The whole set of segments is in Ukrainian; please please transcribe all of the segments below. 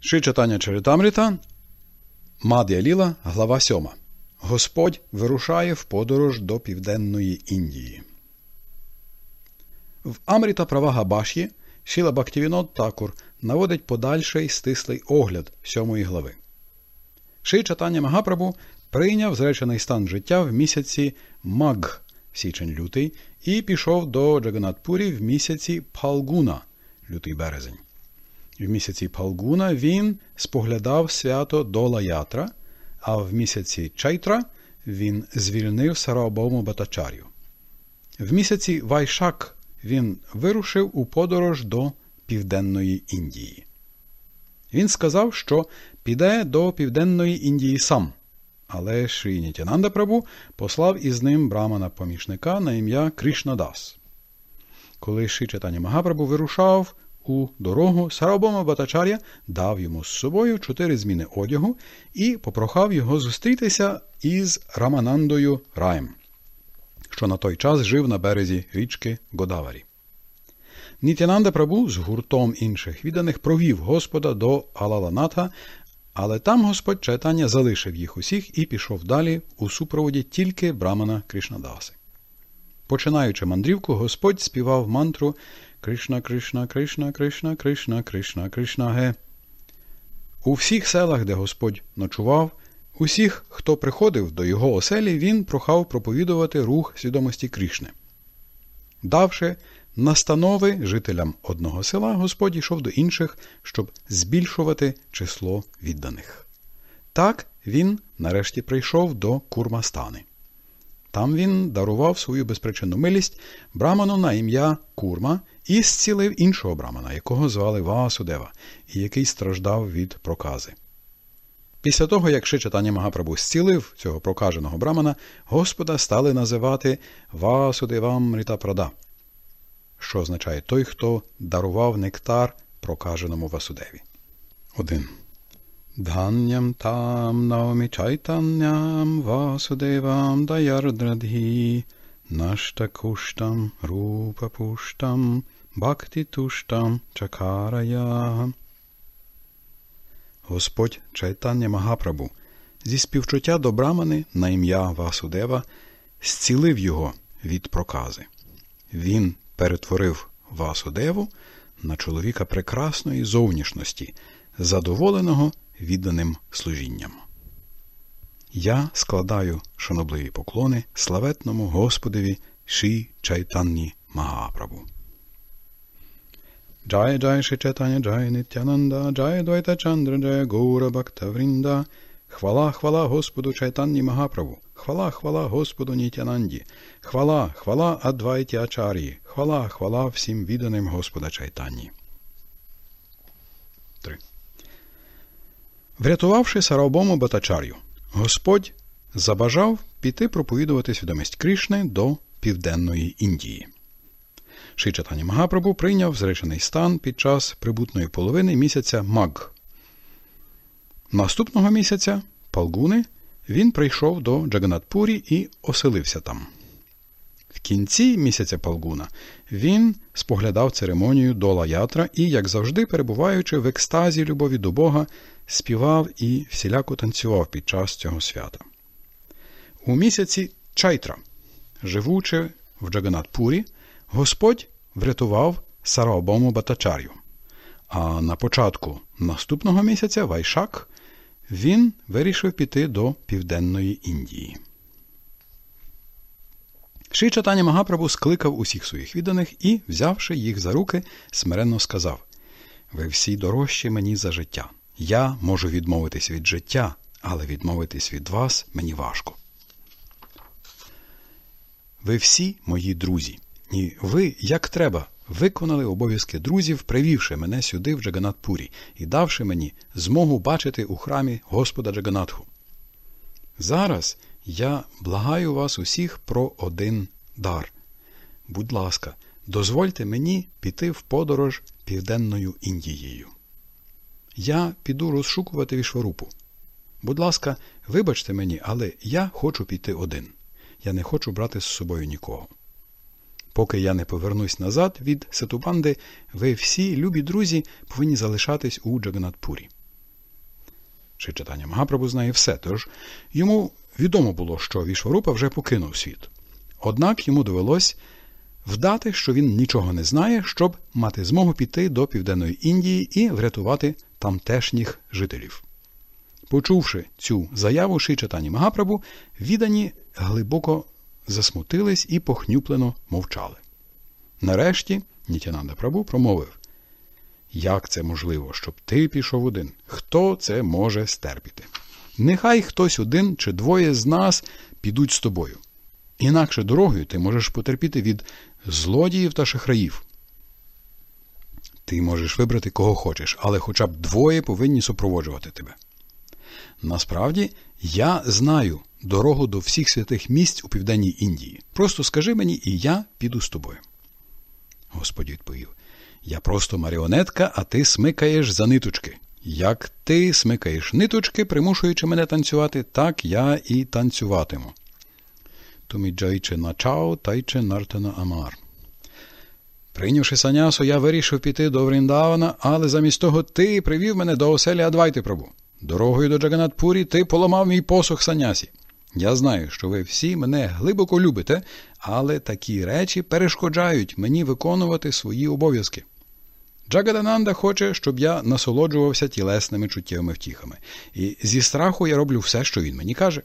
Ши читання Чаритамріта, Мад'я Ліла, глава 7. Господь вирушає в подорож до Південної Індії. В Амріта права Габаш'ї Шіла бактівінот Такур наводить подальший стислий огляд сьомої глави. Ши читання Магапрабу прийняв зречений стан життя в місяці Маг січень лютий і пішов до Джаганатпурі в місяці Палгуна лютий березень. В місяці Палгуна він споглядав свято Дола Ятра, а в місяці Чайтра він звільнив Сараобому Батачарю. В місяці Вайшак він вирушив у подорож до Південної Індії. Він сказав, що піде до Південної Індії сам. Але Шрі Прабу послав із ним брамана помічника на ім'я Кришнадас. Коли Шичатані Магапрабу вирушав у дорогу, Сарабома Батачар'я дав йому з собою чотири зміни одягу і попрохав його зустрітися із Раманандою Раєм, що на той час жив на березі річки Годаварі. Нітянанда Прабу з гуртом інших відданих провів Господа до Алаланата, але там Господь читання залишив їх усіх і пішов далі у супроводі тільки Брамана Кришнадаси. Починаючи мандрівку, Господь співав мантру Кришна, Кришна, Кришна, Кришна, Кришна, Кришна, Кришна Ге. У всіх селах, де Господь ночував, усіх, хто приходив до його оселі, він прохав проповідувати рух свідомості Кришни. Давши настанови жителям одного села, Господь йшов до інших, щоб збільшувати число відданих. Так він нарешті прийшов до Курмастани. Там він дарував свою безпричинну милість браману на ім'я Курма і зцілив іншого брамана, якого звали Васудева, і який страждав від прокази. Після того, як Шичатані Магапрабу зцілив цього прокаженого брамана, Господа стали називати Ваасудевамрита Рітапрада, що означає той, хто дарував нектар прокаженому Васудеві. 1. Dhanyam tam naomi chaitanyam vasudevam dayardradhi nashtakushtam rupapushtam bhaktitushtam чакарая. Господь Чайтання Магапрабу зі співчуття до брамани на ім'я Васудева зцілив його від прокази. Він перетворив Васудеву на чоловіка прекрасної зовнішності, задоволеного відданим служінням. Я складаю шанобливі поклони славетному Господеві Ші Чайтанні Магапрабу. Джая Джая Шичатаня Джая Нитянанда, Джая Двайта Чандра Джая Гура Бхакта Врінда. Хвала, хвала Господу Чайтанні Магаправу, хвала, хвала Господу Нітянанді, хвала, хвала Адвайті Ачарії, хвала, хвала всім відданим Господа Чайтанні. 3. Врятувавши Сарабому Батачар'ю, Господь забажав піти проповідувати свідомість Кришни до Південної Індії. Шичатані Магапрабу прийняв зречений стан під час прибутної половини місяця Маг. Наступного місяця Палгуни він прийшов до Джаганатпурі і оселився там. В кінці місяця Палгуна він споглядав церемонію Дола Ятра і, як завжди, перебуваючи в екстазі любові до Бога, співав і всіляко танцював під час цього свята. У місяці чайтра, живучи в Джаганатпурі, Господь врятував Сараобому Батачарю. А на початку наступного місяця Вайшак він вирішив піти до Південної Індії. Ший читання Магапрабу скликав усіх своїх відданих і, взявши їх за руки, смиренно сказав: Ви всі дорожчі мені за життя. Я можу відмовитись від життя, але відмовитись від вас мені важко. Ви всі мої друзі, і ви, як треба, виконали обов'язки друзів, привівши мене сюди в Джаганатпурі і давши мені змогу бачити у храмі Господа Джаганатху. Зараз я благаю вас усіх про один дар. Будь ласка, дозвольте мені піти в подорож Південною Індією. Я піду розшукувати вішварупу. Будь ласка, вибачте мені, але я хочу піти один. Я не хочу брати з собою нікого. Поки я не повернусь назад від Сетубанди, ви всі, любі друзі, повинні залишатись у Джаганатпурі. Ши Магапрабу знає все, тож йому відомо було, що Вішварупа вже покинув світ. Однак йому довелось вдати, що він нічого не знає, щоб мати змогу піти до Південної Індії і врятувати тамтешніх жителів. Почувши цю заяву Шичатані Магапрабу, віддані глибоко засмутились і похнюплено мовчали. Нарешті Нітянанда Прабу промовив Як це можливо, щоб ти пішов один? Хто це може стерпіти? Нехай хтось один чи двоє з нас підуть з тобою. Інакше дорогою ти можеш потерпіти від злодіїв та шахраїв. Ти можеш вибрати кого хочеш, але хоча б двоє повинні супроводжувати тебе. Насправді, я знаю дорогу до всіх святих місць у південній Індії. Просто скажи мені, і я піду з тобою. Господь відповів: Я просто маріонетка, а ти смикаєш за ниточки. Як ти смикаєш ниточки, примушуючи мене танцювати, так я і танцюватиму. Тумі джайче начао, тайче нартана амар. Прийнявши санясу, я вирішив піти до Вріндавана, але замість того ти привів мене до оселі Адвайти Прабу. Дорогою до Джаганатпурі ти поламав мій посох санясі. Я знаю, що ви всі мене глибоко любите, але такі речі перешкоджають мені виконувати свої обов'язки. Джагадананда хоче, щоб я насолоджувався тілесними чуттєвими втіхами, і зі страху я роблю все, що він мені каже.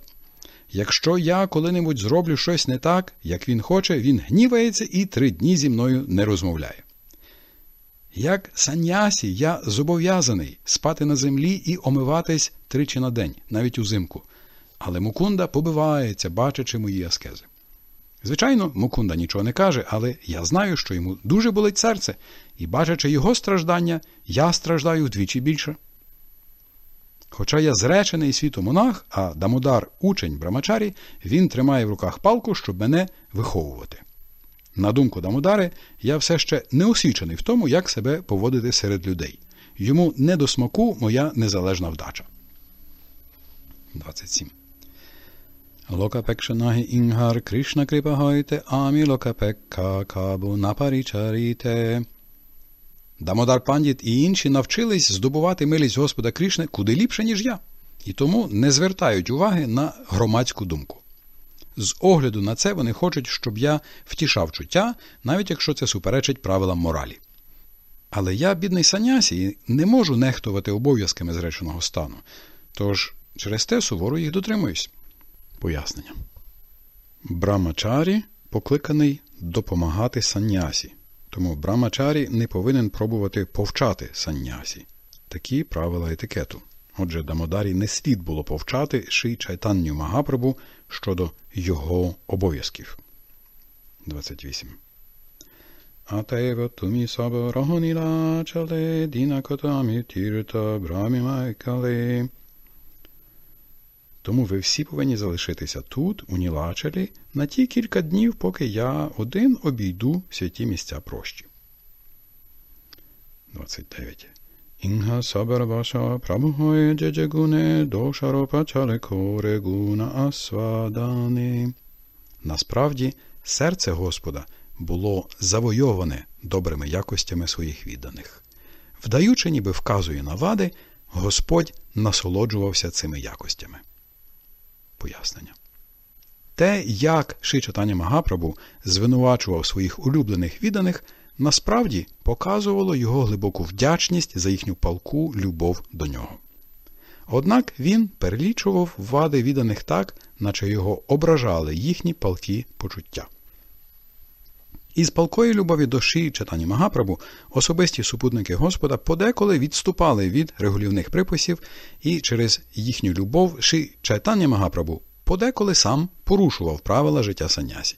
Якщо я коли-небудь зроблю щось не так, як він хоче, він гнівається і три дні зі мною не розмовляє. Як санясі, я зобов'язаний спати на землі і омиватись тричі на день, навіть узимку. Але Мукунда побивається, бачачи мої аскези. Звичайно, Мукунда нічого не каже, але я знаю, що йому дуже болить серце, і бачачи його страждання, я страждаю вдвічі більше. Хоча я зречений світу монах, а Дамодар, учень брамачарі, він тримає в руках палку, щоб мене виховувати. На думку Дамодари, я все ще не освічений в тому, як себе поводити серед людей. Йому не до смаку моя незалежна вдача. 27. Локапекшанаги інгар Кришна кріпагойте амі локапекка кабу напарічаріте. Дамодар Пандіт і інші навчились здобувати милість Господа Крішни куди ліпше, ніж я, і тому не звертають уваги на громадську думку. З огляду на це вони хочуть, щоб я втішав чуття, навіть якщо це суперечить правилам моралі. Але я, бідний санясі, не можу нехтувати обов'язками зреченого стану, тож через те суворо їх дотримуюсь. Пояснення. Брамачарі покликаний допомагати санясі. Тому брамачарі не повинен пробувати повчати саннясі. Такі правила етикету. Отже, Дамодарі не слід було повчати ший чайтанню Магапрабу щодо його обов'язків. 28. Атева тумі сабарагоніла чале дінакотамі тірта брамі майкале. Тому ви всі повинні залишитися тут, у Нілачелі, на ті кілька днів, поки я один обійду святі місця прощі. 29. Інга сабер ваша прабхоє джеджегуне дошаропа чалекоре асвадани. Насправді, серце Господа було завойоване добрими якостями своїх відданих. Вдаючи, ніби вказує на вади, Господь насолоджувався цими якостями пояснення. Те, як Шичатані Магапрабу звинувачував своїх улюблених відданих, насправді показувало його глибоку вдячність за їхню палку любов до нього. Однак він перелічував вади відданих так, наче його ображали їхні палкі почуття. Із палкої любові до Ші читання Магапрабу особисті супутники Господа подеколи відступали від регулівних приписів, і через їхню любов Ші читання Магапрабу подеколи сам порушував правила життя санясі.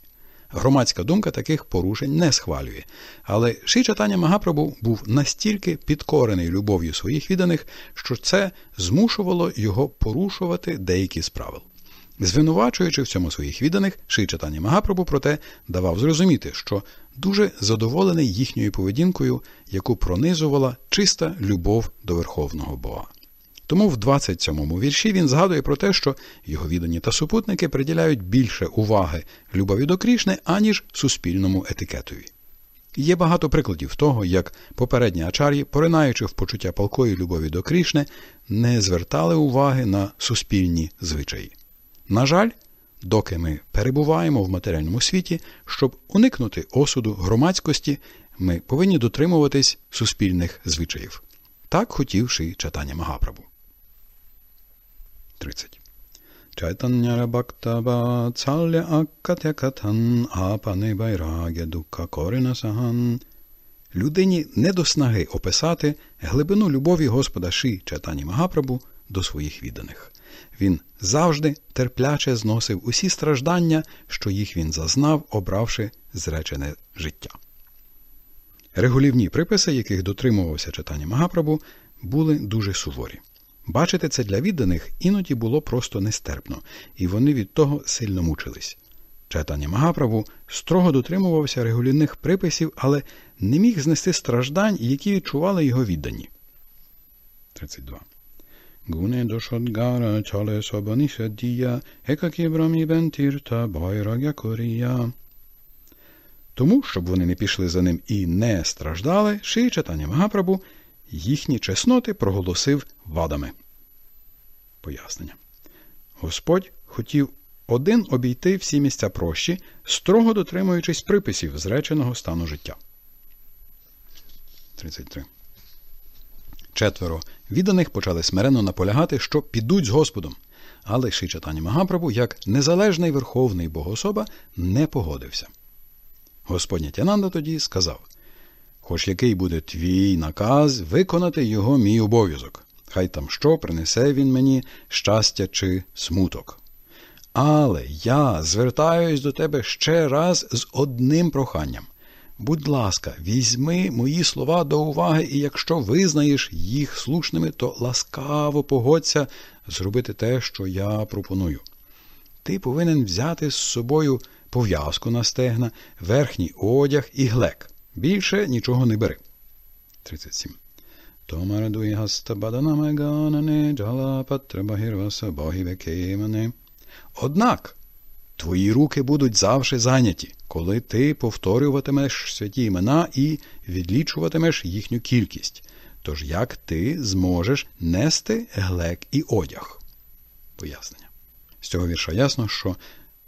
Громадська думка таких порушень не схвалює, але Ші читання Магапрабу був настільки підкорений любов'ю своїх відданих, що це змушувало його порушувати деякі з правил. Звинувачуючи в цьому своїх відданих, Шичатані Магапрабу проте давав зрозуміти, що дуже задоволений їхньою поведінкою, яку пронизувала чиста любов до верховного Бога. Тому в 27-му вірші він згадує про те, що його віддані та супутники приділяють більше уваги любові до Крішни, аніж суспільному етикетові. Є багато прикладів того, як попередні ачар'ї, поринаючи в почуття палкої любові до Крішни, не звертали уваги на суспільні звичаї. На жаль, доки ми перебуваємо в матеріальному світі, щоб уникнути осуду громадськості, ми повинні дотримуватись суспільних звичаїв. Так хотів Ши читання Магапрабу. 30. Чайтання Бхактаба Цалля Аккатя Апани Байраге Дукка Коріна Саган. Людині не до снаги описати глибину любові Господа Ши Чайтані Магапрабу до своїх відданих. Він завжди терпляче зносив усі страждання, що їх він зазнав, обравши зречене життя. Регулівні приписи, яких дотримувався читання Магапрабу, були дуже суворі. Бачити це для відданих іноді було просто нестерпно, і вони від того сильно мучились. Читання Магапрабу строго дотримувався регулівних приписів, але не міг знести страждань, які відчували його віддані. 32. Gunedosod gára csale szabaniseddia, hekakébrami bentírta bajra gyakoria. Тому, щоб вони не пішли за ним і не страждали, Ши читання Магапрабу їхні чесноти проголосив вадами. Пояснення. Господь хотів один обійти всі місця прощі, строго дотримуючись приписів зреченого стану життя. 33. Четверо Відданих почали смиренно наполягати, що підуть з Господом. Але Ши Магапрабу, як незалежний верховний богособа, не погодився. Господня Тянанда тоді сказав Хоч який буде твій наказ, виконати його мій обов'язок. Хай там що принесе він мені щастя чи смуток. Але я звертаюсь до тебе ще раз з одним проханням. Будь ласка, візьми мої слова до уваги, і якщо визнаєш їх слушними, то ласкаво погодься зробити те, що я пропоную. Ти повинен взяти з собою пов'язку на стегна, верхній одяг і глек. Більше нічого не бери. 37. Тома радує гастабаданамеганане, джала патрабагірваса багібекеймане. Однак Твої руки будуть завжди зайняті, коли ти повторюватимеш святі імена і відлічуватимеш їхню кількість. Тож як ти зможеш нести глек і одяг? Пояснення. З цього вірша ясно, що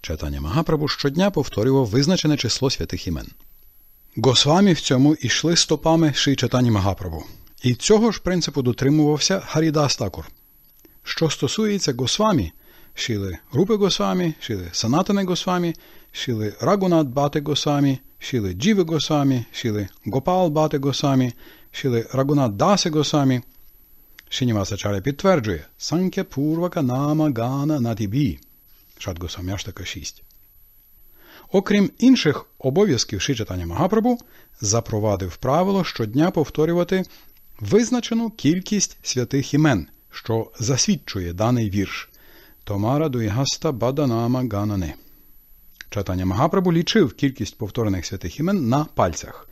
читання Магапрабу щодня повторював визначене число святих імен. Госвамі в цьому йшли стопами ший читання Магапрабу. І цього ж принципу дотримувався Харідас Такур. Що стосується Госвамі – Шіли рупи Госвами, Шилы санатани Госвами, Шилы Рагунат бати Госвами, Шилы джіви Госвами, Шилы Гопал Бати Госвами, Шилы Рагунат Даси Шініваса Шинівасачаря підтверджує санке Пурвака Нама Гана Натібі. Шат Госвами Аштака 6. Окрім інших обов'язків Шичатання Магапрабу, запровадив правило щодня повторювати визначену кількість святих імен, що засвідчує даний вірш. Томара дуїгаста баданама ганане. Чатання Магапрабу лічив кількість повторених святих імен на пальцях.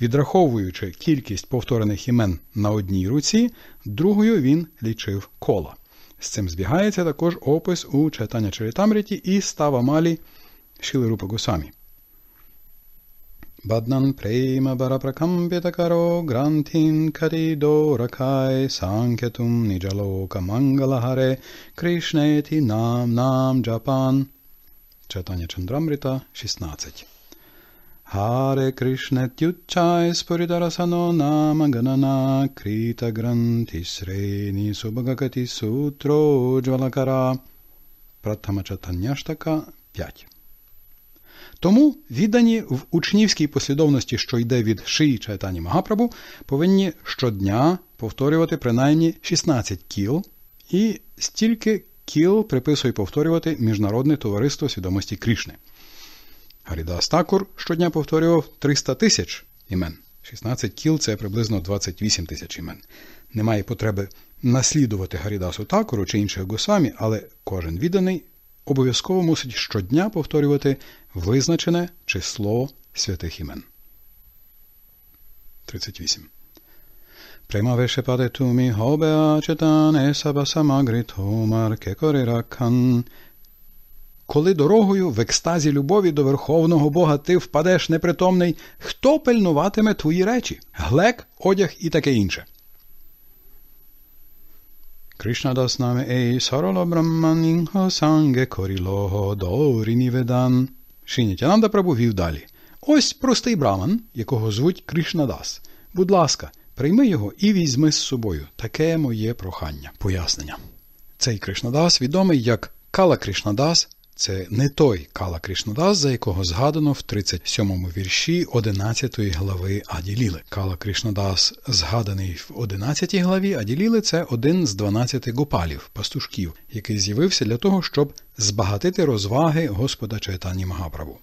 Відраховуючи кількість повторених імен на одній руці, другою він лічив кола. З цим збігається також опис у читання Черетамріті і става Ставамалі Шілерупа Гусамі. Badnan prema baraprakampyakaro grantin kari dorakai sanketum nijaloka mangalahare krishneti nam nam japan. Читання Чандрамріта 16. Харе Кришне Тютчай Споридарасано Намаганана Крита Гранти Срейни Субагакати Сутро Джвалакара Пратхама 5 тому віддані в учнівській послідовності, що йде від шиї Чайтані Магапрабу, повинні щодня повторювати принаймні 16 кіл і стільки кіл приписує повторювати Міжнародне товариство свідомості Крішни. Гарідас Такур щодня повторював 300 тисяч імен. 16 кіл це приблизно 28 тисяч імен. Немає потреби наслідувати Гарідасу Такору чи інших гусамі, але кожен відданий обов'язково мусить щодня повторювати визначене число святих імен. 38. Prema veshepade tumi hobe achetan esabasamagrito markekori Коли дорогою в екстазі любові до Верховного Бога ти впадеш непритомний, хто пильнуватиме твої речі? Глек, одяг і таке інше. Krishna das Name ei Sarala Brahmaninha Sange Korilo Даурі Ніведан. Шинітянанда Прабу вів далі. Ось простий браман, якого звуть Кришнадас. Будь ласка, прийми його і візьми з собою. Таке моє прохання. Пояснення. Цей Кришнадас відомий як Кала Кришнадас це не той Кала Кришнадас, за якого згадано в 37-му вірші 11 глави Аділіли. Кала Кришнадас згаданий в 11 главі, Аділіли це один з 12 гопалів, пастушків, який з'явився для того, щоб збагатити розваги Господа Чайтані Магаправу.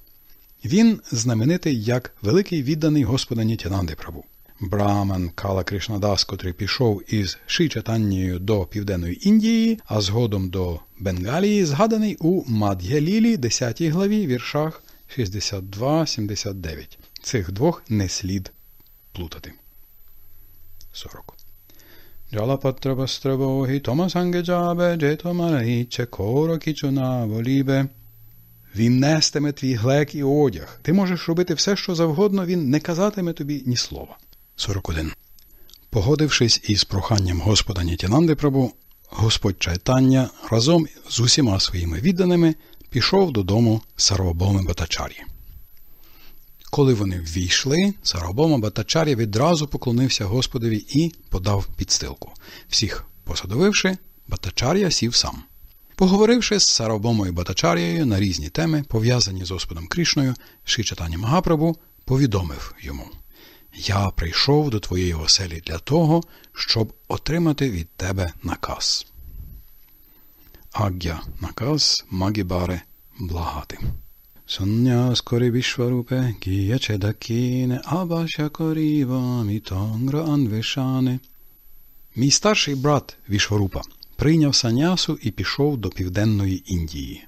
Він знаменитий як великий відданий Господа Нітянанди Праву. Браман Кала Кришнадас, котрий пішов із Шичатаннію до Південної Індії, а згодом до Бенгалії, згаданий у Мад'ялілі, 10 главі, віршах 62-79. Цих двох не слід плутати. 40. Джалапатрабастрабогі Томасангеджабе Джетомаріче Коро Кічуна Волібе. Він нестиме твій глек і одяг. Ти можеш робити все, що завгодно, він не казатиме тобі ні слова. 41. Погодившись із проханням Господа Нітінанди Прабу, Господь Чайтання разом з усіма своїми відданими пішов додому Сарабоми Батачарі. Коли вони ввійшли, Сарвабома Батачарі відразу поклонився Господові і подав підстилку. Всіх посадовивши, Батачар'я сів сам. Поговоривши з Сарабомою Батачарією на різні теми, пов'язані з Господом Крішною, Шичатані Магапрабу повідомив йому. Я прийшов до твоєї оселі для того, щоб отримати від тебе наказ. Аг'я наказ магібаре благати. Соня скорі бішварупе, кіяче дакіне, абаша коріва, мітангра анвешане. Мій старший брат Вішварупа прийняв санясу і пішов до Південної Індії.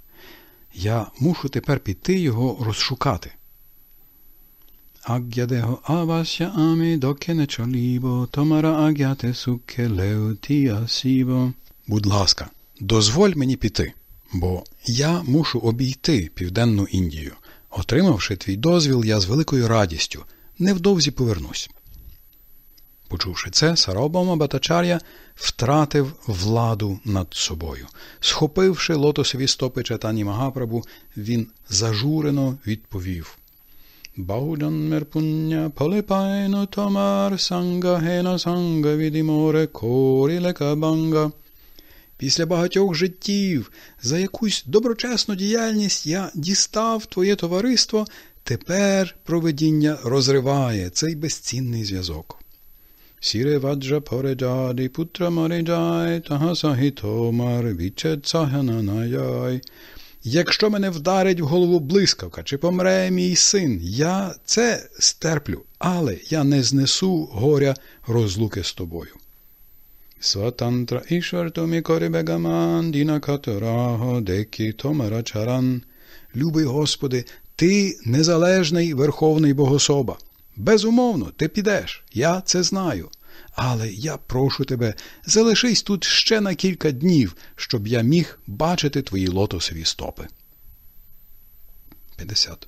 Я мушу тепер піти його розшукати. Agyadeho avasya ami dokene чолібо, Томара агяте суке леутія сібо. Будь ласка, дозволь мені піти, бо я мушу обійти Південну Індію. Отримавши твій дозвіл, я з великою радістю невдовзі повернусь. Почувши це, Саробома Батачар'я втратив владу над собою. Схопивши лотосові стопи Чатані Магапрабу, він зажурено відповів. Baudan mer punya polipaino tomar sanга гена санга відіморе корі лека банга. Після багатьох життів за якусь доброчесну діяльність я дістав твоє товариство, тепер проведіння розриває цей безцінний зв'язок. Сіре ваджа пореджаді путра мариджай тагасагітомар віче яй. Якщо мене вдарить в голову блискавка чи помре мій син, я це стерплю, але я не знесу горя розлуки з тобою. Сватантра бегаман, діна катараго декі томара чаран. Любий Господи, ти незалежний верховний богособа. Безумовно, ти підеш, я це знаю. Але я прошу тебе, залишись тут ще на кілька днів, щоб я міг бачити твої лотосові стопи. 50.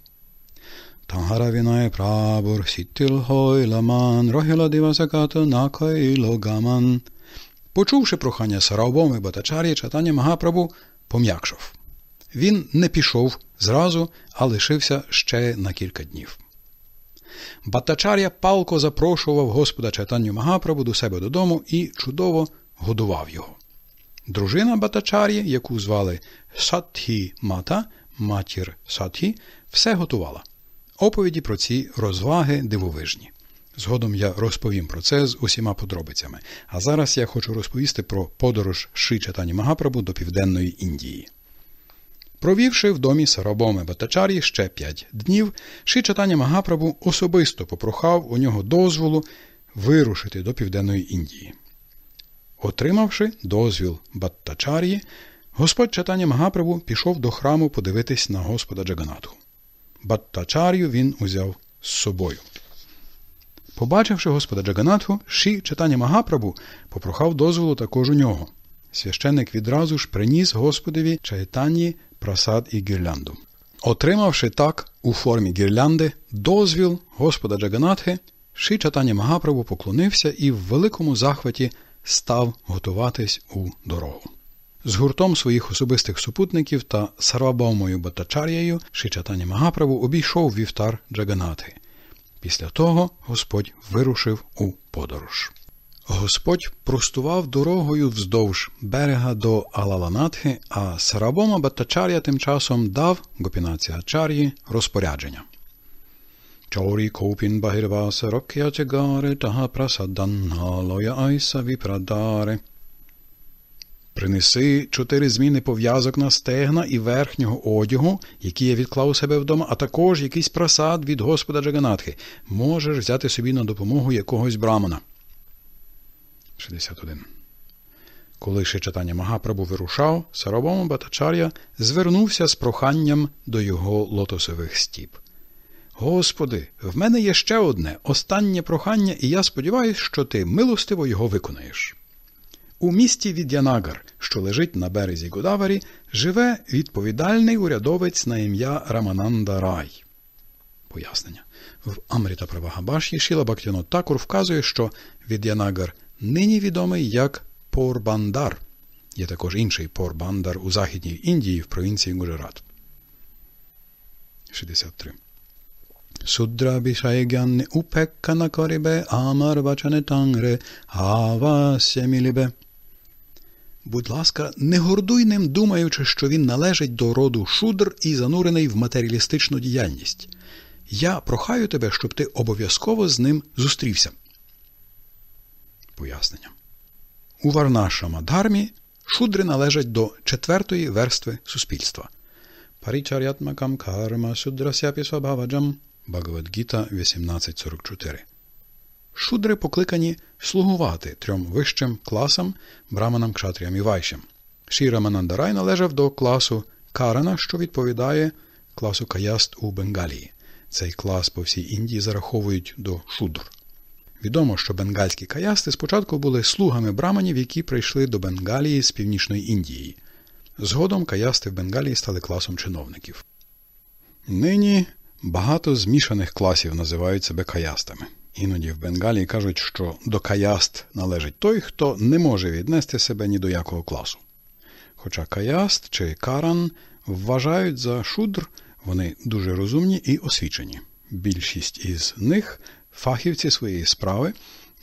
Тангара вінає прабор, сітилгой ламан, рогіла дивасаката накоїло гаман. Почувши прохання Сараобом і Батачар'я, читання Магапрабу пом'якшов. Він не пішов зразу, а лишився ще на кілька днів. Баттачар'я палко запрошував Господа читанню Магапрабу до себе додому і чудово годував його. Дружина Батачар'ї, яку звали Сатхі Мата, матір Сатхі, все готувала. Оповіді про ці розваги дивовижні. Згодом я розповім про це з усіма подробицями. А зараз я хочу розповісти про подорож Ши Чатані Магапрабу до Південної Індії. Провівши в домі Сарабоми Батачарі ще п'ять днів, Шичатаня Магапрабу особисто попрохав у нього дозволу вирушити до Південної Індії. Отримавши дозвіл Баттачар'ї, господь Чатаня Магапрабу пішов до храму подивитись на господа Джаганатху. Баттачар'ю він узяв з собою. Побачивши господа Джаганатху, Ші читання Магапрабу попрохав дозволу також у нього. Священик відразу ж приніс Господові Чайтані Прасад і гірлянду. Отримавши так у формі гірлянди дозвіл Господа Джаганатхи, шичатані Чатані Магапрабу поклонився і в великому захваті став готуватись у дорогу. З гуртом своїх особистих супутників та Сарвабаумою Батачар'єю шичатані Чатані Магапрабу обійшов вівтар Джаганатхи. Після того Господь вирушив у подорож. Господь простував дорогою вздовж берега до Алаланатхи, а Сарабома Баттачар'я тим часом дав Гопінаціачар'ї розпорядження. Чорі купін багірваса та тага прасаданналоя айса віпрадаре. Принеси чотири зміни пов'язок на стегна і верхнього одягу, які я відклав у себе вдома, а також якийсь просад від Господа Джаганатхи. Можеш взяти собі на допомогу якогось брамана. 61. Коли ще читання Магапрабу вирушав, Сарабома Батачар'я звернувся з проханням до його лотосових стіп. Господи, в мене є ще одне останнє прохання, і я сподіваюся, що ти милостиво його виконаєш. У місті Від'янагар, що лежить на березі Годаварі, живе відповідальний урядовець на ім'я Рамананда Рай. Пояснення. В Амріта Правагабаші Шіла Бактянот Такур вказує, що Від'янагар нині відомий як Порбандар. Є також інший Порбандар у Західній Індії в провінції Гуджарат. 63. Судра упекка на корібе, амар бачане тангре, ава сямілібе. Будь ласка, не гордуй ним, думаючи, що він належить до роду шудр і занурений в матеріалістичну діяльність. Я прохаю тебе, щоб ти обов'язково з ним зустрівся поясненням. У Варнашамадгармі шудри належать до четвертої верстви суспільства. Парічарятмакам карма Баваджам Багавадгіта 1844. Шудри покликані слугувати трьом вищим класам браманам кшатріям і вайшам. Ші Раманандарай належав до класу Карана, що відповідає класу Каяст у Бенгалії. Цей клас по всій Індії зараховують до шудр. Відомо, що бенгальські каясти спочатку були слугами браманів, які прийшли до Бенгалії з північної Індії. Згодом каясти в Бенгалії стали класом чиновників. Нині багато змішаних класів називають себе каястами. Іноді в Бенгалії кажуть, що до каяст належить той, хто не може віднести себе ні до якого класу. Хоча каяст чи каран вважають за шудр, вони дуже розумні і освічені. Більшість із них фахівці своєї справи,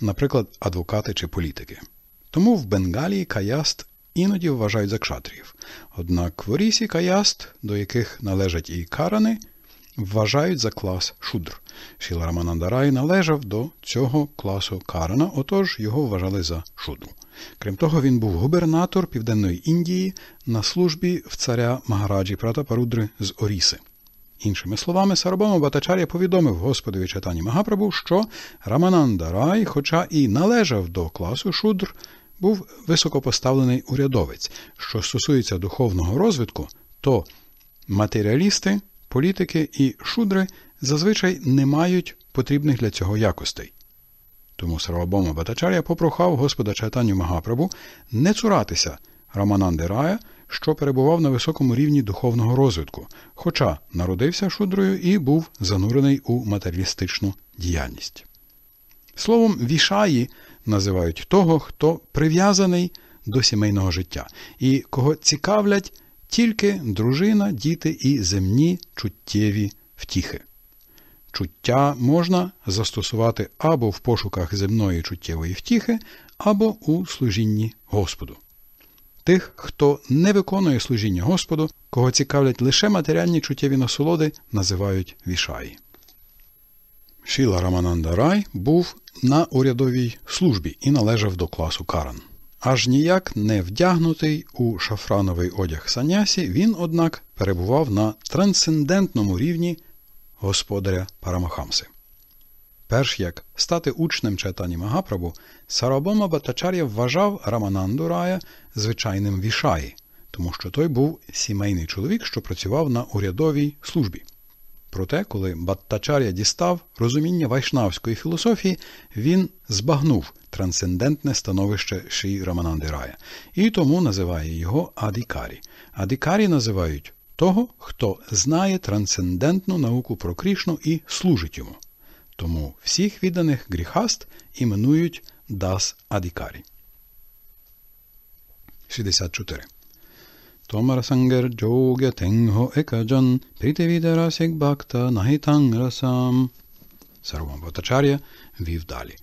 наприклад, адвокати чи політики. Тому в Бенгалії каяст іноді вважають за кшатріїв. Однак в Орісі каяст, до яких належать і карани, вважають за клас шудр. Шіла Раманандарай належав до цього класу карана, отож його вважали за шудру. Крім того, він був губернатор Південної Індії на службі в царя Магараджі Пратапарудри з Оріси. Іншими словами, Сарабама Батачарія повідомив Господові Чатані Магапрабу, що Рамананда Рай, хоча і належав до класу шудр, був високопоставлений урядовець. Що стосується духовного розвитку, то матеріалісти, політики і шудри зазвичай не мають потрібних для цього якостей. Тому Сарабама Батачарія попрохав Господа Чайтаню Магапрабу не цуратися Рамананди Рая – що перебував на високому рівні духовного розвитку, хоча народився шудрою і був занурений у матеріалістичну діяльність. Словом, вішаї називають того, хто прив'язаний до сімейного життя і кого цікавлять тільки дружина, діти і земні чуттєві втіхи. Чуття можна застосувати або в пошуках земної чуттєвої втіхи, або у служінні Господу тих, хто не виконує служіння Господу, кого цікавлять лише матеріальні чуттєві насолоди, називають вішаї. Шіла Рамананда Рай був на урядовій службі і належав до класу Каран. Аж ніяк не вдягнутий у шафрановий одяг санясі, він, однак, перебував на трансцендентному рівні господаря Парамахамси. Перш як стати учнем Чайтані Магапрабу, Сарабома Батачар'я вважав Рамананду Рая звичайним вішаї, тому що той був сімейний чоловік, що працював на урядовій службі. Проте, коли Баттачар'я дістав розуміння вайшнавської філософії, він збагнув трансцендентне становище Шрі Рамананди Рая і тому називає його Адікарі. Адікарі називають того, хто знає трансцендентну науку про Крішну і служить йому. Тому всіх відданих гріхаст іменують дас адікарі. 64. Томар сангер джоге тенго екаджан притивідарасік бакта нагітанграсам. Сарвом Батачар'я вів далі.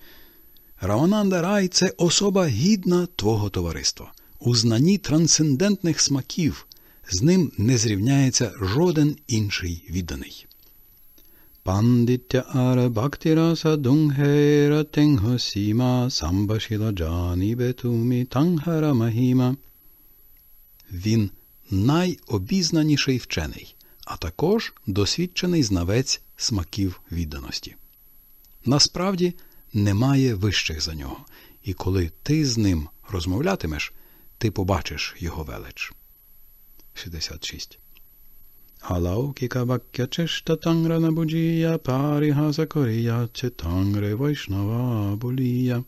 Раонанда Рай це особа гідна твого товариства. У знанні трансцендентних смаків з ним не зрівняється жоден інший відданий. Panditya ara bhaktirasa dunghera tenho sima sambashila jani betumi tanghara mahima. Він найобізнаніший вчений, а також досвідчений знавець смаків відданості. Насправді немає вищих за нього, і коли ти з ним розмовлятимеш, ти побачиш його велич. 66 Alaukikavakyachishtatangranabhujīya parihasakoriya читангре вайшнава болія.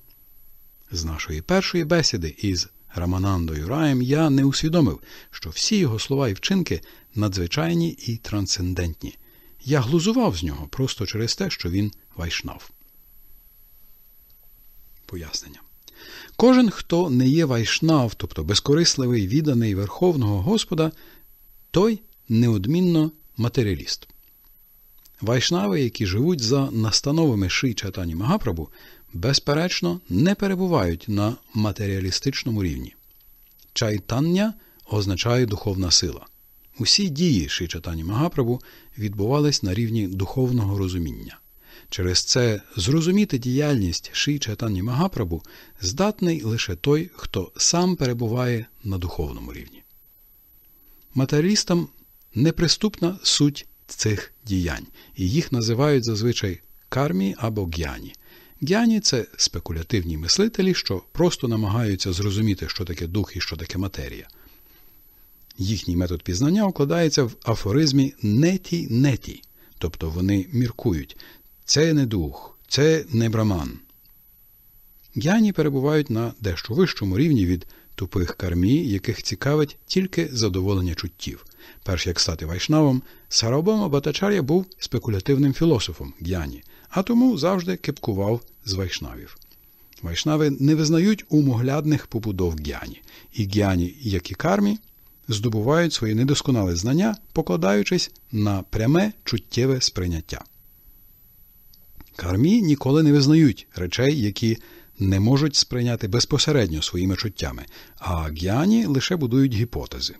З нашої першої бесіди із Раманандою Раєм я не усвідомив, що всі його слова і вчинки надзвичайні і трансцендентні. Я глузував з нього просто через те, що він вайшнав. Пояснення. Кожен, хто не є вайшнав, тобто безкорисливий, відданий Верховного Господа, той неодмінно матеріаліст. Вайшнави, які живуть за настановами Ши Чатані Магапрабу, безперечно, не перебувають на матеріалістичному рівні. Чайтання означає духовна сила. Усі дії Ши Чатані Магапрабу відбувались на рівні духовного розуміння. Через це зрозуміти діяльність Ши Чатані Магапрабу здатний лише той, хто сам перебуває на духовному рівні. Матеріалістам неприступна суть цих діянь, і їх називають зазвичай кармі або г'яні. Г'яні це спекулятивні мислителі, що просто намагаються зрозуміти, що таке дух і що таке матерія. Їхній метод пізнання укладається в афоризмі неті неті, тобто вони міркують це не дух, це не браман. Г'яні перебувають на дещо вищому рівні від тупих кармі, яких цікавить тільки задоволення чуттів. Перш як стати вайшнавом, Сарабама Батачар'я був спекулятивним філософом г'яні, а тому завжди кепкував з вайшнавів. Вайшнави не визнають умоглядних побудов г'яні, і г'яні, як і кармі, здобувають свої недосконале знання, покладаючись на пряме чуттєве сприйняття. Кармі ніколи не визнають речей, які не можуть сприйняти безпосередньо своїми чуттями, а г'яні лише будують гіпотези.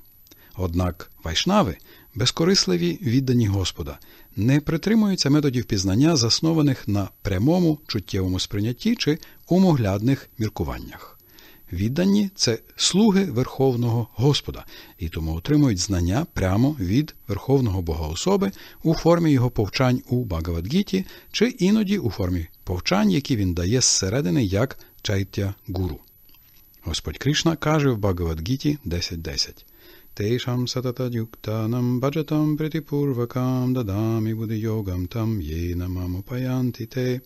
Однак вайшнави, безкорисливі віддані Господа, не притримуються методів пізнання, заснованих на прямому чуттєвому сприйнятті чи умоглядних міркуваннях. Віддані це слуги Верховного Господа, і тому отримують знання прямо від Верховного Богоособи у формі його повчань у Багавадгіті чи іноді у формі повчань, які він дає зсередини як чайтя гуру. Господь Кришна каже в Багавадгіті 10.10. Тейшам сататадюктанам баджатам притипурвакам дадамі буде йогам там єйнамам опаянти те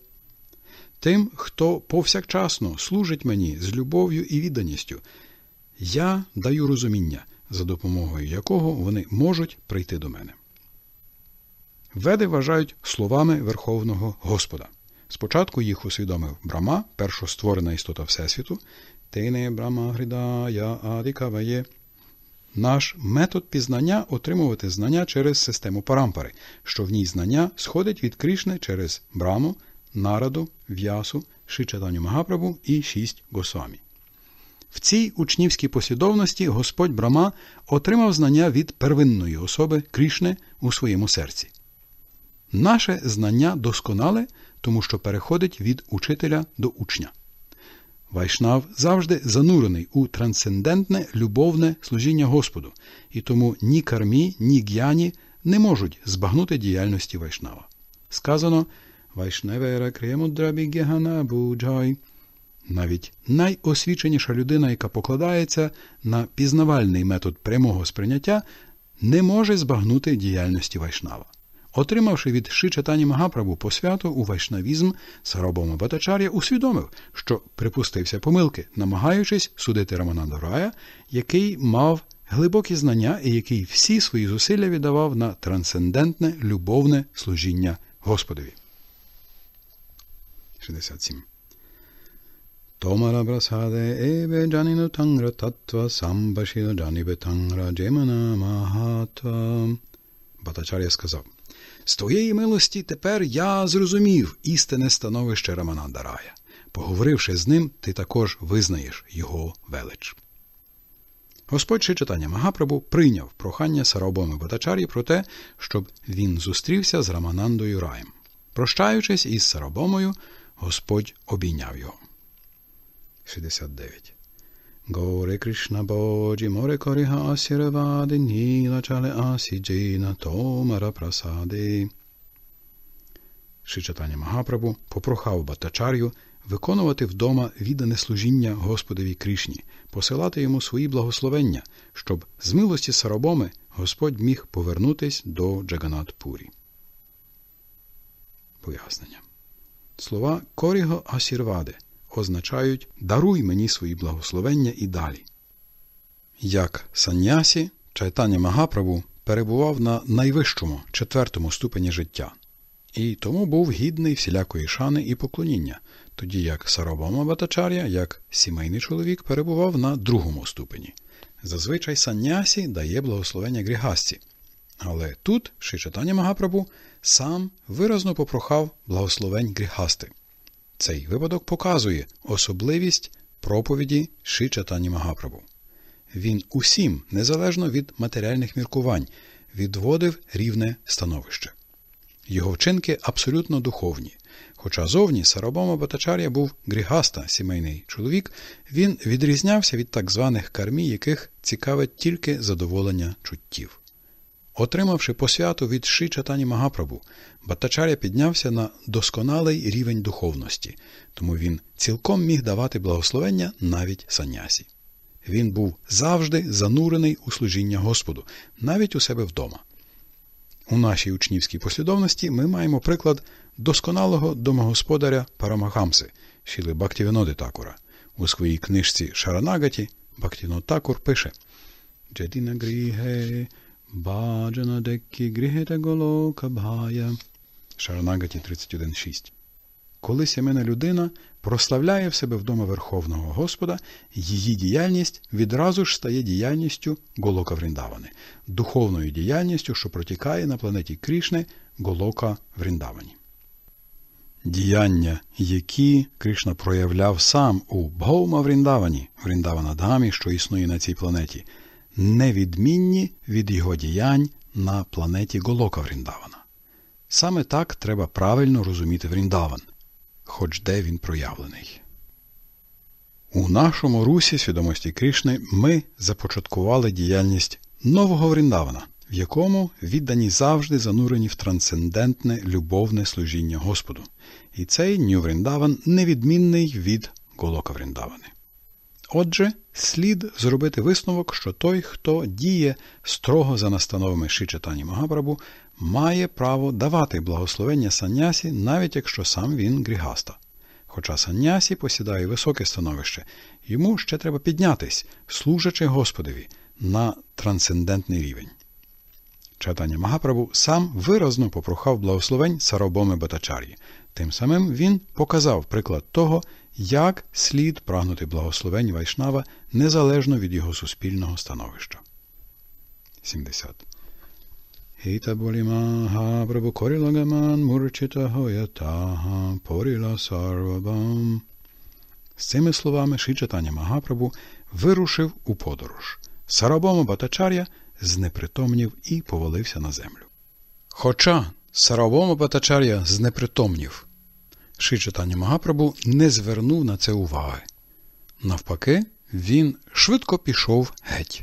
тим, хто повсякчасно служить мені з любов'ю і відданістю. Я даю розуміння, за допомогою якого вони можуть прийти до мене. Веди вважають словами Верховного Господа. Спочатку їх усвідомив Брама, першостворена істота Всесвіту, Тейне Брама Гридая Адікаває. Наш метод пізнання отримувати знання через систему парампари, що в ній знання сходить від Крішни через Браму, Нараду, В'ясу, Шичатаню Магапрабу і шість Госвамі. В цій учнівській послідовності Господь Брама отримав знання від первинної особи Крішне у своєму серці. Наше знання досконале, тому що переходить від учителя до учня. Вайшнав завжди занурений у трансцендентне любовне служіння Господу, і тому ні кармі, ні г'яні не можуть збагнути діяльності Вайшнава. Сказано – Вайшневера Кремудрабігягана Буджай. Навіть найосвіченіша людина, яка покладається на пізнавальний метод прямого сприйняття, не може збагнути діяльності Вайшнава. Отримавши від шичатані Чатані Магапрабу посвяту у вайшнавізм, Саробома Батачар'я усвідомив, що припустився помилки, намагаючись судити Рамананда Рая, який мав глибокі знання і який всі свої зусилля віддавав на трансцендентне любовне служіння Господові. 67. Томара брасаде eve janino tangra tattva sambashila janibe tangra jemana mahata. Батачар'я сказав, з твоєї милості тепер я зрозумів істинне становище Раманадарая. Поговоривши з ним, ти також визнаєш його велич. Господь ще читання Магапрабу прийняв прохання Сарабоми Батачарі про те, щоб він зустрівся з Раманандою Раєм. Прощаючись із Сарабомою, Господь обійняв його. 69. Горе Кришна Боджі, море коріга асі ні ніла чале асі джіна, томара прасади. Шичатання Магапрабу попрохав Батачар'ю виконувати вдома віддане служіння Господові Кришні, посилати йому свої благословення, щоб з милості Саробоми Господь міг повернутись до Джаганат Пурі. Пояснення. Слова Коріго Гасірваде означають даруй мені свої благословення і далі. Як саньясі, чайтання Магаправу перебував на найвищому четвертому ступені життя і тому був гідний всілякої шани і поклоніння, тоді як Сарабама Батачар'я, як сімейний чоловік, перебував на другому ступені. Зазвичай саньясі дає благословення грігасці, але тут Шичатаня Магапрабу сам виразно попрохав благословень гріхасти. Цей випадок показує особливість проповіді Шичатані Магапрабу. Він усім, незалежно від матеріальних міркувань, відводив рівне становище. Його вчинки абсолютно духовні. Хоча зовні Сарабома Батачар'я був грігаста сімейний чоловік, він відрізнявся від так званих кармі, яких цікавить тільки задоволення чуттів. Отримавши посвяту від шичатані Магапрабу, Баттачаря піднявся на досконалий рівень духовності, тому він цілком міг давати благословення навіть санясі. Він був завжди занурений у служіння Господу, навіть у себе вдома. У нашій учнівській послідовності ми маємо приклад досконалого домогосподаря Парамахамси Шіли Бактівіноди Такура. У своїй книжці Шаранагаті Бактівінод Такур пише Джадіна Гріге. Баджана Деккі Грігета Голока Бхая. Шаранагаті 31.6. Коли сімена людина прославляє в себе вдома Верховного Господа, її діяльність відразу ж стає діяльністю Голока Вріндавани, духовною діяльністю, що протікає на планеті Крішни Голока Вріндавані. Діяння, які Кришна проявляв сам у Бхоума Вріндавані, Вріндавана Дамі, що існує на цій планеті, невідмінні від його діянь на планеті Голока Вріндавана. Саме так треба правильно розуміти Вріндаван, хоч де він проявлений. У нашому русі свідомості Кришни ми започаткували діяльність нового Вріндавана, в якому віддані завжди занурені в трансцендентне любовне служіння Господу. І цей Нью Вріндаван невідмінний від Голока Вріндавани. Отже, слід зробити висновок, що той, хто діє строго за настановами Шичатані Магапрабу, має право давати благословення саннясі, навіть якщо сам він грігаста. Хоча саннясі посідає високе становище, йому ще треба піднятись, служачи Господові, на трансцендентний рівень. Чатання Магапрабу сам виразно попрохав благословень Саробоми Батачар'ї, Тим самим він показав приклад того, як слід прагнути благословень Вайшнава незалежно від його суспільного становища. 70. Гіта Болімага Прабу Корілагаман Поріла Сарвабам. З цими словами Шичатаня Магапрабу вирушив у подорож. Сарабома Батачар'я знепритомнів і повалився на землю. Хоча Сарабома Батачар'я знепритомнів Шичатані Магапрабу не звернув на це уваги. Навпаки, він швидко пішов геть.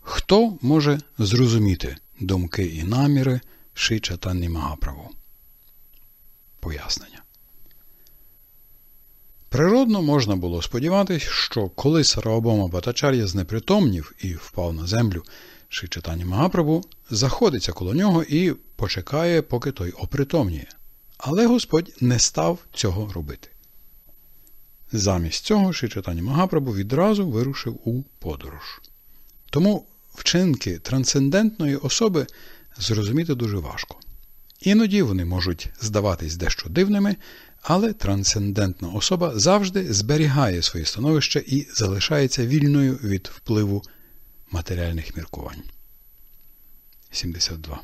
Хто може зрозуміти думки і наміри Шичатані Магапрабу? Пояснення. Природно можна було сподіватися, що коли Сараобома Батачар'я знепритомнів і впав на землю Шичатані Магапрабу, заходиться коло нього і почекає, поки той опритомніє. Але Господь не став цього робити. Замість цього Шичатані Магапрабу відразу вирушив у подорож. Тому вчинки трансцендентної особи зрозуміти дуже важко. Іноді вони можуть здаватись дещо дивними, але трансцендентна особа завжди зберігає своє становище і залишається вільною від впливу матеріальних міркувань. 72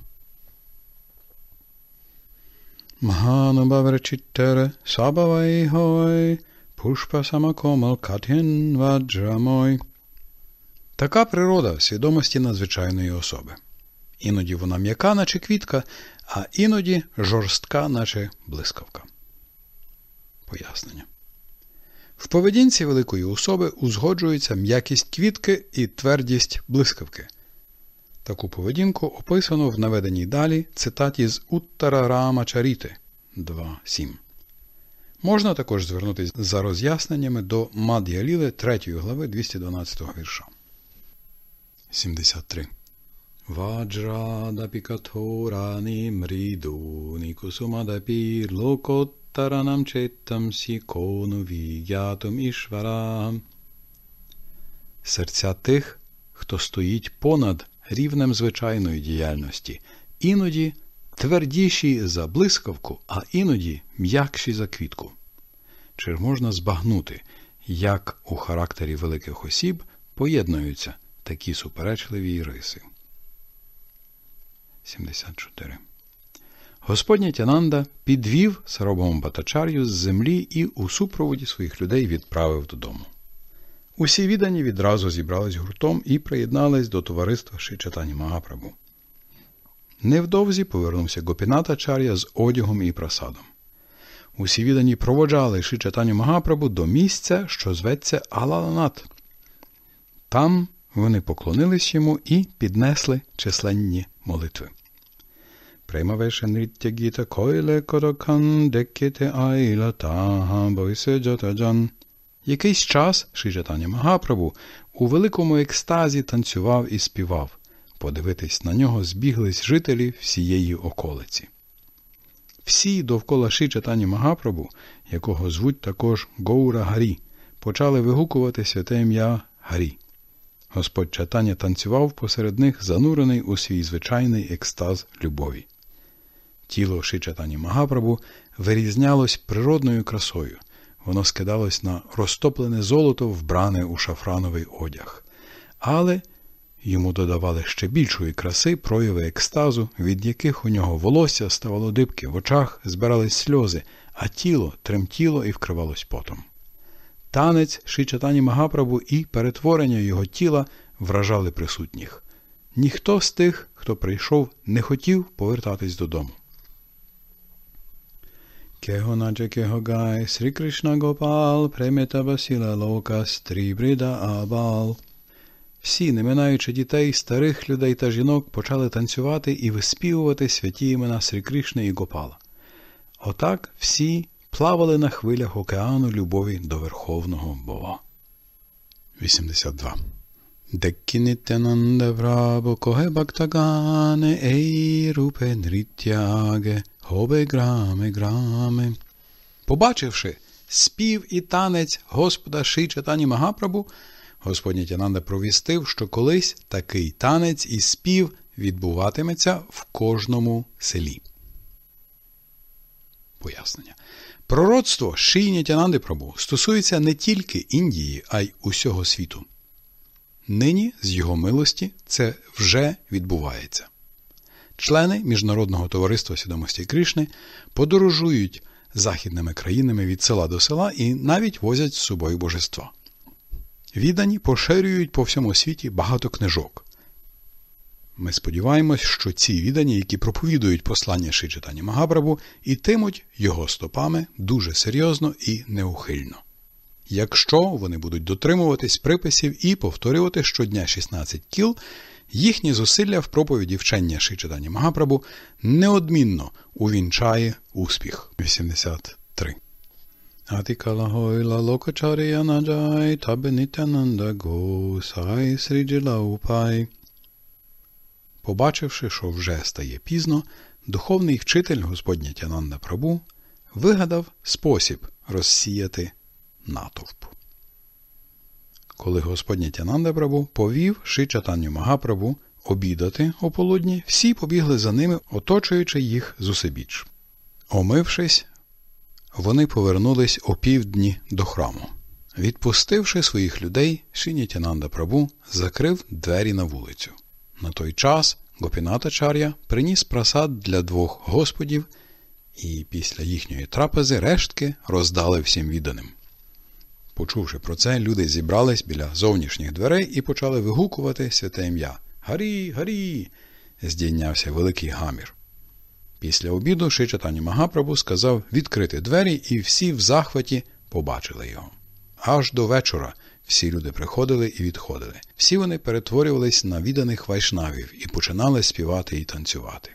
Mahanubhavrachittara sabhavai hoy Pushpa Самакомал Катін Ваджамой. Така природа свідомості надзвичайної особи. Іноді вона м'яка, наче квітка, а іноді жорстка, наче блискавка. Пояснення. В поведінці великої особи узгоджується м'якість квітки і твердість блискавки. Таку поведінку описано в наведеній далі цитаті з Уттара Рама Чаріти 2.7. Можна також звернутися за роз'ясненнями до Мад'яліли 3 глави 212 вірша. 73. Ваджрадапікаторані мріду нікусумадапі локоттаранам четтам сікону віятом ішварам. Серця тих, хто стоїть понад рівнем звичайної діяльності, іноді твердіші за блискавку, а іноді м'якші за квітку. Чи можна збагнути, як у характері великих осіб поєднуються такі суперечливі риси? 74. Господня Тянанда підвів Саробом Батачар'ю з землі і у супроводі своїх людей відправив додому. Усі віддані відразу зібрались гуртом і приєднались до товариства Шичатані Магапрабу. Невдовзі повернувся гопіната чар'я з одягом і просадом. Усі віддані проводжали Шичатаню Магапрабу до місця, що зветься Алаланат. Там вони поклонились йому і піднесли численні молитви. Койле Корокан Декіте Айла Тага Бойсе Джатаджан – Якийсь час шичатані Магапрабу у великому екстазі танцював і співав. Подивитись на нього збіглись жителі всієї околиці. Всі довкола Шичатані Магапрабу, якого звуть також Гоура Гарі, почали вигукувати святе ім'я Гарі. Господь Чатаня танцював посеред них, занурений у свій звичайний екстаз любові. Тіло Шичатані Магапрабу вирізнялось природною красою. Воно скидалось на розтоплене золото, вбране у шафрановий одяг. Але йому додавали ще більшої краси прояви екстазу, від яких у нього волосся ставало дибки, в очах збирались сльози, а тіло тремтіло і вкривалось потом. Танець Шичатані Магапрабу і перетворення його тіла вражали присутніх. Ніхто з тих, хто прийшов, не хотів повертатись додому. Kehonaj Kehogai Sri Krishna Gopal Премета Басіла Лока Стрібрида Абал. Всі, не минаючи дітей, старих людей та жінок, почали танцювати і виспівувати святі імена Срі Кришни і Гопала. Отак всі плавали на хвилях океану любові до Верховного Бога. 82. Деккінітенандеврабо коге бактагане ей рупе нрітяге – Гоби грами, Побачивши спів і танець Господа Шичатані Магапрабу, Господня Тянанда провістив, що колись такий танець і спів відбуватиметься в кожному селі. Пояснення. Пророцтво Ші Нітянанди Прабу стосується не тільки Індії, а й усього світу. Нині з його милості це вже відбувається. Члени Міжнародного товариства свідомості Кришни подорожують західними країнами від села до села і навіть возять з собою божества. Відані поширюють по всьому світі багато книжок. Ми сподіваємось, що ці відані, які проповідують послання Шиджитані Магабрабу, ітимуть його стопами дуже серйозно і неухильно. Якщо вони будуть дотримуватись приписів і повторювати щодня 16 кіл. Їхні зусилля в проповіді вчення Шичитані Магапрабу неодмінно увінчає успіх. 83. Атикалагойла локачарія наджай табенитянанда госай сріджила Побачивши, що вже стає пізно, духовний вчитель Господня Тянанда Прабу вигадав спосіб розсіяти натовп коли господня Тянанда Прабу повів Шичатанню Магапрабу обідати у полудні, всі побігли за ними, оточуючи їх зусибіч. Омившись, вони повернулись опівдні до храму. Відпустивши своїх людей, шиня Тянанда Прабу закрив двері на вулицю. На той час гопіната чар'я приніс прасад для двох господів, і після їхньої трапези рештки роздали всім відданим. Почувши про це, люди зібрались біля зовнішніх дверей і почали вигукувати святе ім'я. Гарі, гарі! здійнявся великий гамір. Після обіду Шичатані Магапрабу сказав відкрити двері, і всі в захваті побачили його. Аж до вечора всі люди приходили і відходили. Всі вони перетворювались на відданих вайшнавів і починали співати і танцювати.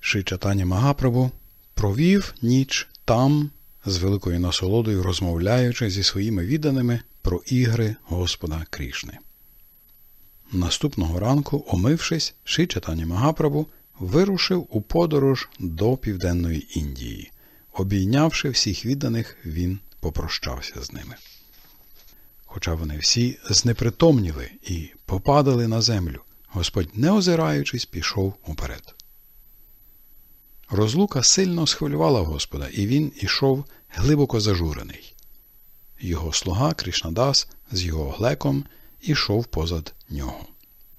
Шичатані Магапрабу провів ніч там, з великою насолодою розмовляючи зі своїми відданими про ігри Господа Крішни. Наступного ранку, омившись, Шичатані Магапрабу вирушив у подорож до Південної Індії. Обійнявши всіх відданих, він попрощався з ними. Хоча вони всі знепритомніли і попадали на землю, Господь, не озираючись, пішов уперед. Розлука сильно схвилювала Господа, і він ішов глибоко зажурений. Його слуга Кришнадас з його глеком ішов позад нього.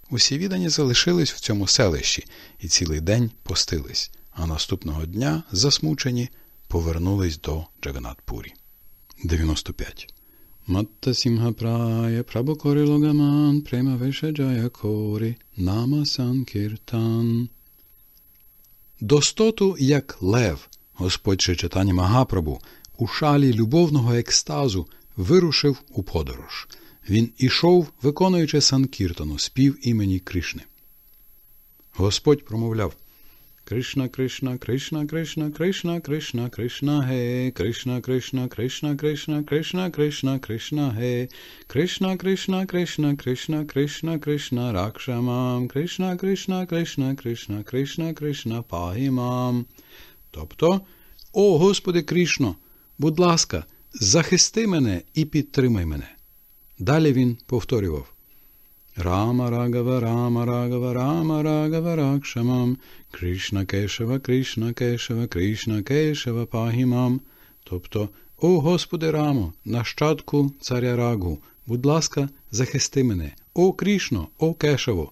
Усі відані залишились в цьому селищі і цілий день постились, а наступного дня, засмучені, повернулись до Джаганатпурі. 95. Матта Сімга прая, кори, нама санкіртан. Достоту, як лев, Господь Шичатані Магапрабу, у шалі любовного екстазу вирушив у подорож. Він ішов, виконуючи Санкіртону, спів імені Кришни. Господь промовляв Кришна, Кришна, Кришна, Кришна, Кришна, Кришна, Кришна, ге, Кришна, Кришна, Кришна, Кришна, Кришна, Кришна, Кришна, ге, Кришна, Кришна, Кришна, Кришна, Кришна, Кришна, Ракшамам, Кришна, Кришна, Кришна, Кришна, Кришна, Кришна, Пагімам. Тобто, о Господи Кришно! Будь ласка, захисти мене і підтримай мене. Далі він повторював. Рама Рагава, Рама Рагава, Рама Рагава Ракшамам, Кришна Кешева, Кришна Кешева, Кришна Кешева Пагімам. Тобто, О Господи Рамо, нащадку царя Рагу, будь ласка, захисти мене, О Крішно, О Кешево,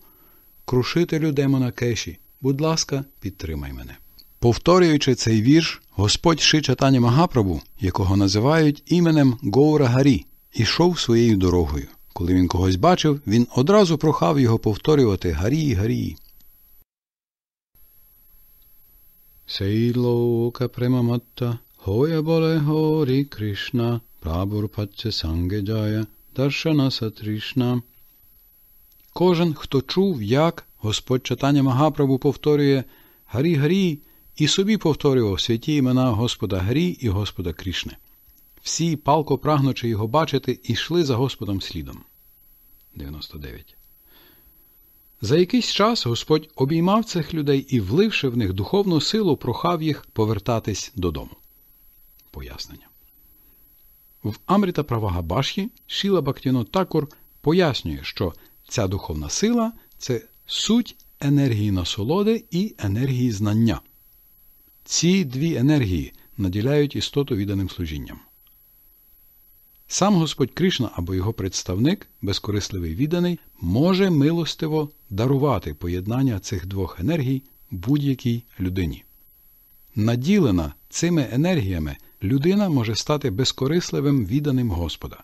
крушителю демона кеші, будь ласка, підтримай мене. Повторюючи цей вірш, Господь Шичатані Магапрабу, якого називають іменем Гоурагарі, ішов своєю дорогою. Коли він когось бачив, він одразу прохав його повторювати Гарі, Гарі. Сейлока примаматта Хоя боле горі Кришна Прабур Сангеджая Даршана Сатрішна. Кожен, хто чув, як Господь читання Магапрабу повторює Гарі Гарі, і собі повторював святі імена Господа Грі і Господа Крішни. Всі, палко прагнучи його бачити, йшли за Господом слідом. 99. За якийсь час Господь обіймав цих людей і, вливши в них духовну силу, прохав їх повертатись додому. Пояснення. В Амріта Правага Башхі Шіла Бактіно Такур пояснює, що ця духовна сила це суть енергії насолоди і енергії знання. Ці дві енергії наділяють істоту відданим служінням. Сам Господь Кришна або його представник, безкорисливий відданий, може милостиво дарувати поєднання цих двох енергій будь-якій людині. Наділена цими енергіями людина може стати безкорисливим відданим Господа.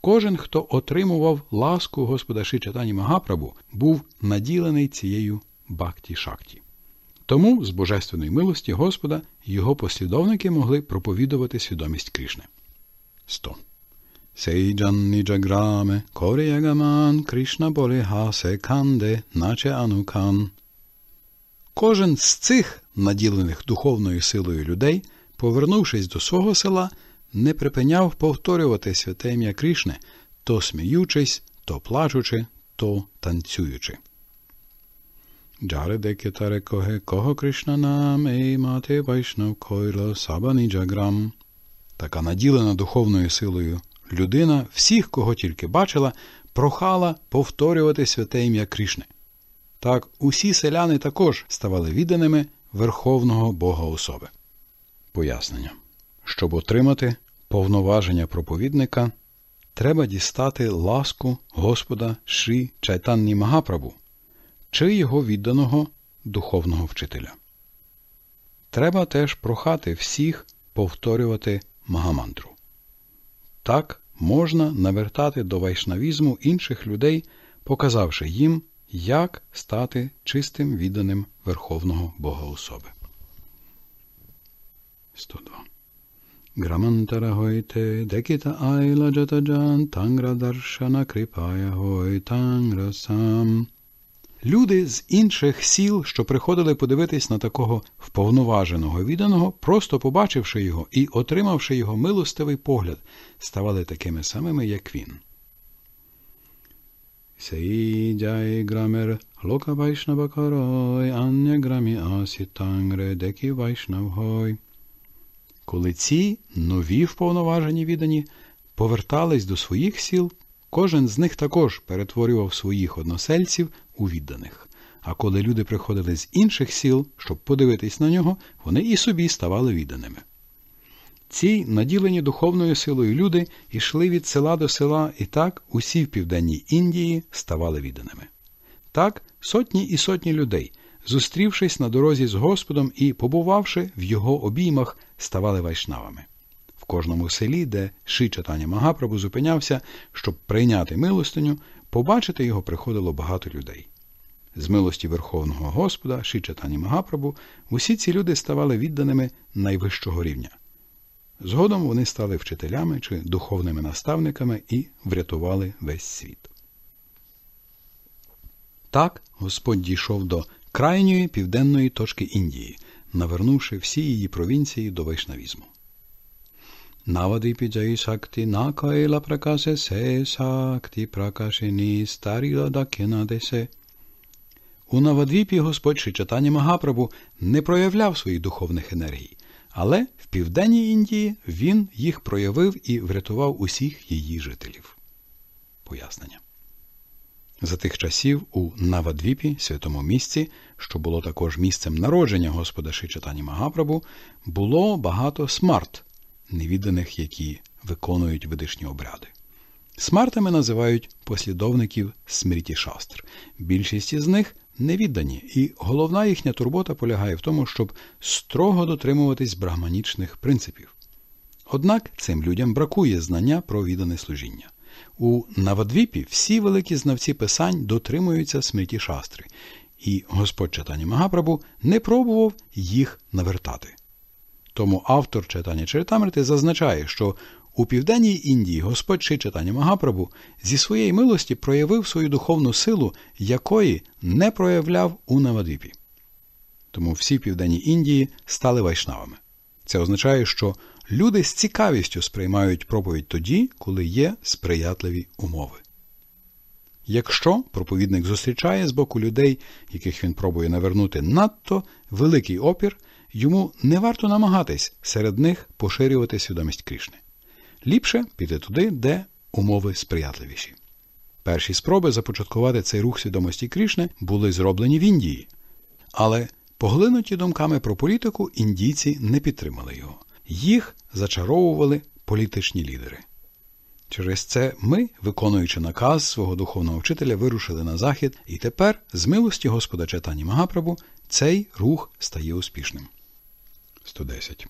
Кожен, хто отримував ласку Господа Шичатані Магапрабу, був наділений цією бакті шакті. Тому, з божественної милості Господа, його послідовники могли проповідувати свідомість Кришни. 100. Сейджанні джаграме, коріягаман, Кришна полігасе канде, наче анукан. Кожен з цих, наділених духовною силою людей, повернувшись до свого села, не припиняв повторювати святе ім'я Крішни, то сміючись, то плачучи, то танцюючи. Jare dekhe tare kohe, koho Krishna ей мати Вайшнав койла сабані джаграм. Така наділена духовною силою людина всіх, кого тільки бачила, прохала повторювати святе ім'я Кришни. Так усі селяни також ставали відданими Верховного Бога особи. Пояснення. Щоб отримати повноваження проповідника, треба дістати ласку Господа Шрі Чайтанні Магапрабу, чи його відданого духовного вчителя. Треба теж прохати всіх повторювати магамантру. Так можна навертати до вайшнавізму інших людей, показавши їм, як стати чистим відданим Верховного Богоособи. 102. Грамантара гойте декіта айла джатаджан тангра даршана кріпая гой тангра сам. Люди з інших сіл, що приходили подивитись на такого вповноваженого відданого, просто побачивши його і отримавши його милостивий погляд, ставали такими самими, як він. Seidai gramer loka Vaishnava karoi, anya grami asitangre deki Vaishnavhoi. Коли ці нові вповноважені віддані повертались до своїх сіл, кожен з них також перетворював своїх односельців у відданих. А коли люди приходили з інших сіл, щоб подивитись на нього, вони і собі ставали відданими. Ці наділені духовною силою люди йшли від села до села, і так усі в південній Індії ставали відданими. Так, сотні і сотні людей, зустрівшись на дорозі з Господом і побувавши в його обіймах, ставали вайшнавами. В кожному селі, де ши читання Магапрабу зупинявся, щоб прийняти милостиню, побачити його приходило багато людей. З милості Верховного Господа, Шичатані Магапрабу, усі ці люди ставали відданими найвищого рівня. Згодом вони стали вчителями чи духовними наставниками і врятували весь світ. Так Господь дійшов до крайньої південної точки Індії, навернувши всі її провінції до вайшнавізму. Навадипі джай сакти накайла пракасе се сакти пракашені старіла дакіна десе – у Навадвіпі господь Шичатані Магапрабу не проявляв своїх духовних енергій, але в південній Індії він їх проявив і врятував усіх її жителів. Пояснення. За тих часів у Навадвіпі, святому місці, що було також місцем народження Господа Шичатані Магапрабу, було багато смарт, невіданих, які виконують видишні обряди. Смартами називають послідовників смріті шастр. Більшість із них невіддані, і головна їхня турбота полягає в тому, щоб строго дотримуватись брахманічних принципів. Однак цим людям бракує знання про віддане служіння. У Навадвіпі всі великі знавці писань дотримуються смерті шастри, і Господь читання Магапрабу не пробував їх навертати. Тому автор читання Чаритамрити зазначає, що у південній Індії Господь Ши Читання Магапрабу зі своєї милості проявив свою духовну силу, якої не проявляв у Навадвіпі. Тому всі південні Індії стали вайшнавами. Це означає, що люди з цікавістю сприймають проповідь тоді, коли є сприятливі умови. Якщо проповідник зустрічає з боку людей, яких він пробує навернути надто великий опір, йому не варто намагатись серед них поширювати свідомість Крішни. Ліпше піти туди, де умови сприятливіші. Перші спроби започаткувати цей рух свідомості Крішни були зроблені в Індії, але поглинуті думками про політику індійці не підтримали його. Їх зачаровували політичні лідери. Через це ми, виконуючи наказ свого духовного вчителя, вирушили на захід, і тепер, з милості Господа четані Магапрабу, цей рух стає успішним. 110.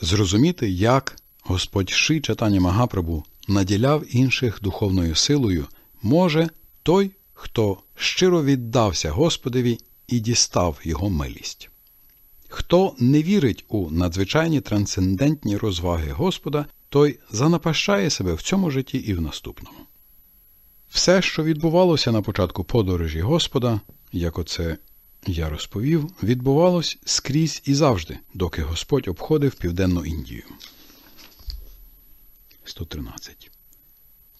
Зрозуміти, як Господь Ши читання Магапрабу наділяв інших духовною силою, може той, хто щиро віддався Господеві і дістав його милість. Хто не вірить у надзвичайні трансцендентні розваги Господа, той занапащає себе в цьому житті і в наступному. Все, що відбувалося на початку подорожі Господа, як оце я розповів, відбувалось скрізь і завжди, доки Господь обходив Південну Індію. 113.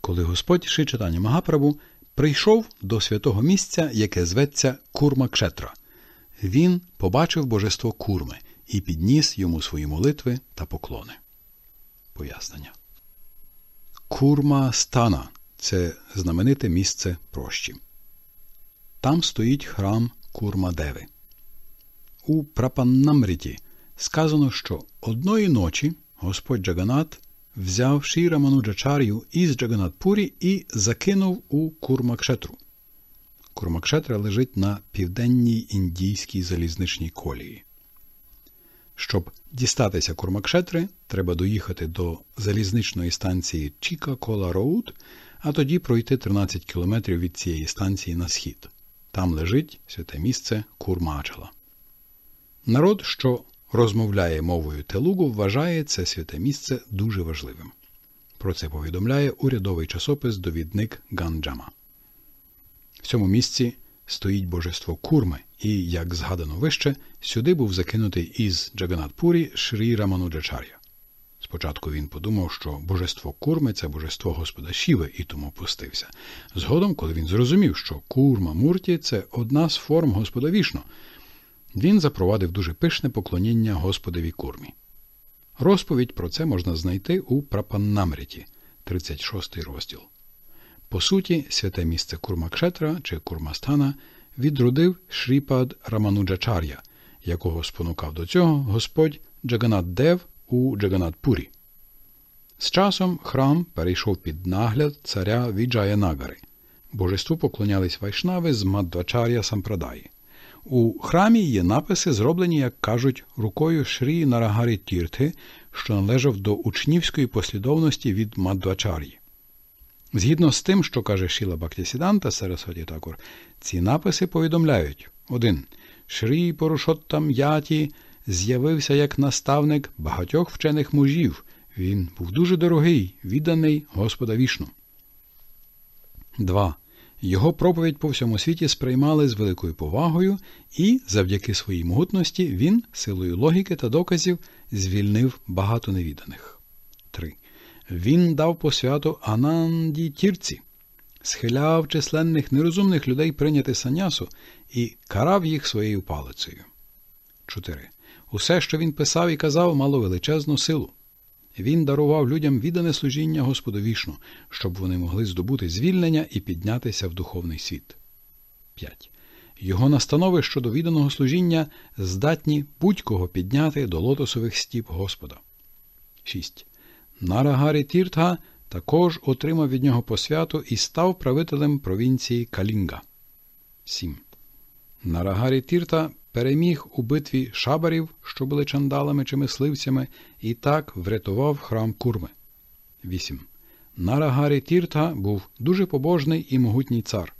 Коли Господь Ши читання Магаправу прийшов до святого місця, яке зветься Курма Кшетра, він побачив божество курми і підніс йому свої молитви та поклони. Пояснення. Курма Стана це знамените місце прощі. Там стоїть храм Курма Деви. У Прапаннамріті сказано, що одної ночі Господь Джаганат взяв Ші Рамануджачар'ю із Джаганатпурі і закинув у Курмакшетру. Курмакшетра лежить на південній індійській залізничній колії. Щоб дістатися Курмакшетри, треба доїхати до залізничної станції Чіка Кола Роуд, а тоді пройти 13 кілометрів від цієї станції на схід. Там лежить святе місце Курмачала. Народ, що розмовляє мовою Телугу, вважає це святе місце дуже важливим. Про це повідомляє урядовий часопис довідник Ганджама. В цьому місці стоїть божество курми, і, як згадано вище, сюди був закинутий із Джаганатпурі Шрі Рамануджачар'я. Спочатку він подумав, що божество курми це божество Господа Шіви, і тому пустився. Згодом, коли він зрозумів, що курма Мурті це одна з форм Господа Вішну, він запровадив дуже пишне поклоніння Господеві курмі. Розповідь про це можна знайти у Прапаннамріті, 36 розділ. По суті, святе місце Курмакшетра чи Курмастана відродив Шріпад Рамануджачар'я, якого спонукав до цього Господь Джаганат Дев у Джаганат-Пурі. З часом храм перейшов під нагляд царя Віджаянагари. Божеству поклонялись вайшнави з Мадвачар'я Сампрадаї. У храмі є написи, зроблені, як кажуть, рукою Шрі Нарагарі Тірти, що належав до учнівської послідовності від Мадвачар'ї. Згідно з тим, що каже Шіла Бактісіданта Сарасваті Такур, ці написи повідомляють 1. Шрі Порушоттам Яті з'явився як наставник багатьох вчених мужів. Він був дуже дорогий, відданий Господа вішну. 2. Його проповідь по всьому світі сприймали з великою повагою, і, завдяки своїй могутності, він, силою логіки та доказів, звільнив багато невіданих. 3. Він дав посвяту Ананді Тірці, схиляв численних нерозумних людей прийняти санясу і карав їх своєю палицею. 4. Усе, що він писав і казав, мало величезну силу. Він дарував людям віддане служіння Господовішну, щоб вони могли здобути звільнення і піднятися в духовний світ. 5. Його настанови щодо відданого служіння здатні будь-кого підняти до лотосових стіп Господа. 6. Нарагарі Тіртга також отримав від нього посвяту і став правителем провінції Калінга. 7. Нарагарі Тірта переміг у битві шабарів, що були чандалами чи мисливцями, і так врятував храм курми. 8. Нарагарі Тіртха був дуже побожний і могутній цар.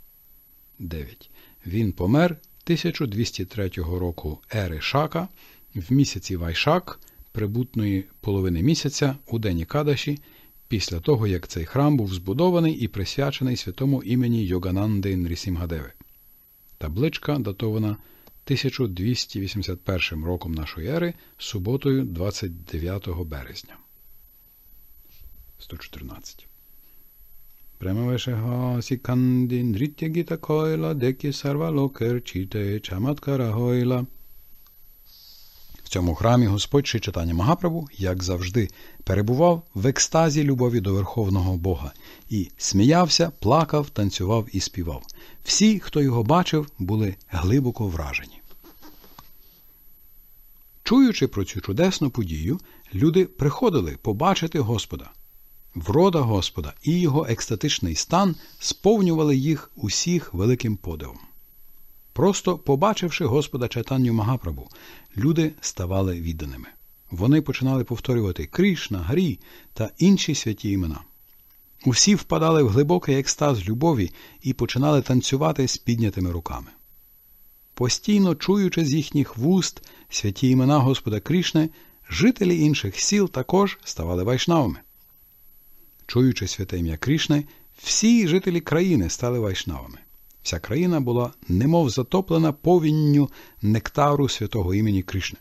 9. Він помер 1203 року ери Шака в місяці Вайшак, прибутної половини місяця у Дені Кадаші, після того як цей храм був збудований і присвячений святому імені Йогананди Нрісімгадеви. Табличка датована 1281 роком нашої ери суботою 29 березня. 114. Прямавешегасі канді нріття гіта койла, декі сарва локер чіте, чаматкара гойла – цьому храмі Господь Ши читання Магапрабу, як завжди, перебував в екстазі любові до верховного Бога і сміявся, плакав, танцював і співав. Всі, хто його бачив, були глибоко вражені. Чуючи про цю чудесну подію, люди приходили побачити Господа. Врода Господа і його екстатичний стан сповнювали їх усіх великим подивом. Просто побачивши Господа чайтанню Магапрабу, люди ставали відданими. Вони починали повторювати Кришна, Грі та інші святі імена. Усі впадали в глибокий екстаз любові і починали танцювати з піднятими руками. Постійно чуючи з їхніх вуст святі імена Господа Крішни, жителі інших сіл також ставали вайшнавами. Чуючи святе ім'я Крішни, всі жителі країни стали вайшнавами. Вся країна була немов затоплена повінню нектару святого імені Кришни.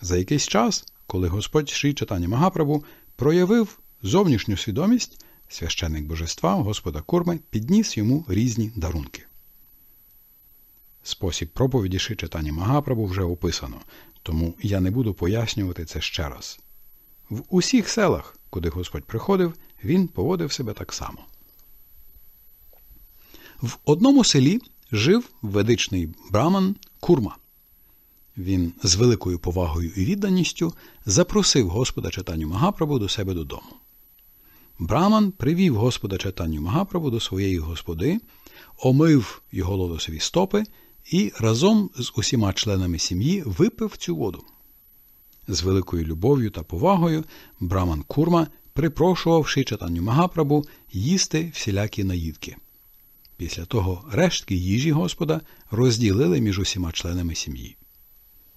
За якийсь час, коли Господь Шрі Чатані Магапрабу проявив зовнішню свідомість, священник божества Господа Курми підніс йому різні дарунки. Спосіб проповіді Шрі Чатані Магапрабу вже описано, тому я не буду пояснювати це ще раз. В усіх селах, куди Господь приходив, він поводив себе так само. В одному селі жив ведичний браман Курма. Він з великою повагою і відданістю запросив Господа читанню магапрабу до себе додому. Браман привів Господа читанню магапрабу до своєї господи, омив його лодосові стопи і разом з усіма членами сім'ї випив цю воду. З великою любов'ю та повагою Браман Курма, припрошувавши читанню Магапрабу, їсти всілякі наїдки. Після того рештки їжі Господа розділили між усіма членами сім'ї.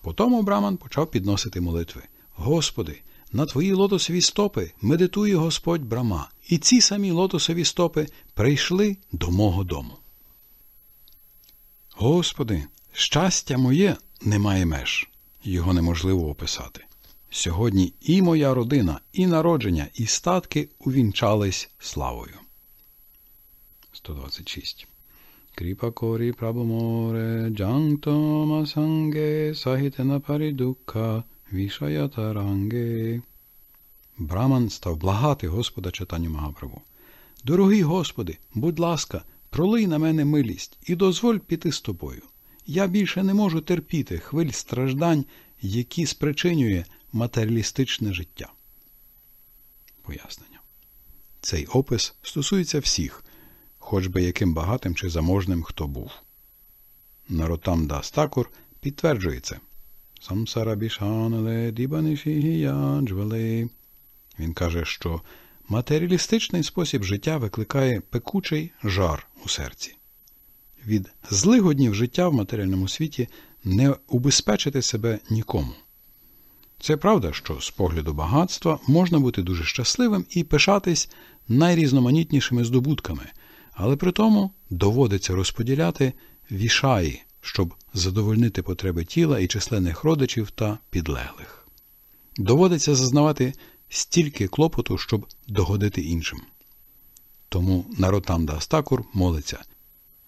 Потому Браман почав підносити молитви Господи, на твої лотосові стопи медитує Господь Брама, і ці самі лотосові стопи прийшли до мого дому. Господи, щастя моє немає меж, його неможливо описати. Сьогодні і моя родина, і народження, і статки увінчались славою. 126. Кріпа корі прабоморе джантома санге сахітена парідука, вішаята таранге. Браман став благати Господа читанню Магаправу. Дорогий Господи, будь ласка, пролий на мене милість і дозволь піти з тобою. Я більше не можу терпіти хвиль страждань, які спричинює матеріалістичне життя. Пояснення. Цей опис стосується всіх, хоч би яким багатим чи заможним хто був. Наротам Стакур підтверджує це. Він каже, що матеріалістичний спосіб життя викликає пекучий жар у серці. Від злигоднів життя в матеріальному світі не убезпечити себе нікому. Це правда, що з погляду багатства можна бути дуже щасливим і пишатись найрізноманітнішими здобутками, але при тому доводиться розподіляти вішаї, щоб задовольнити потреби тіла і численних родичів та підлеглих. Доводиться зазнавати стільки клопоту, щоб догодити іншим. Тому Наротанда Астакур молиться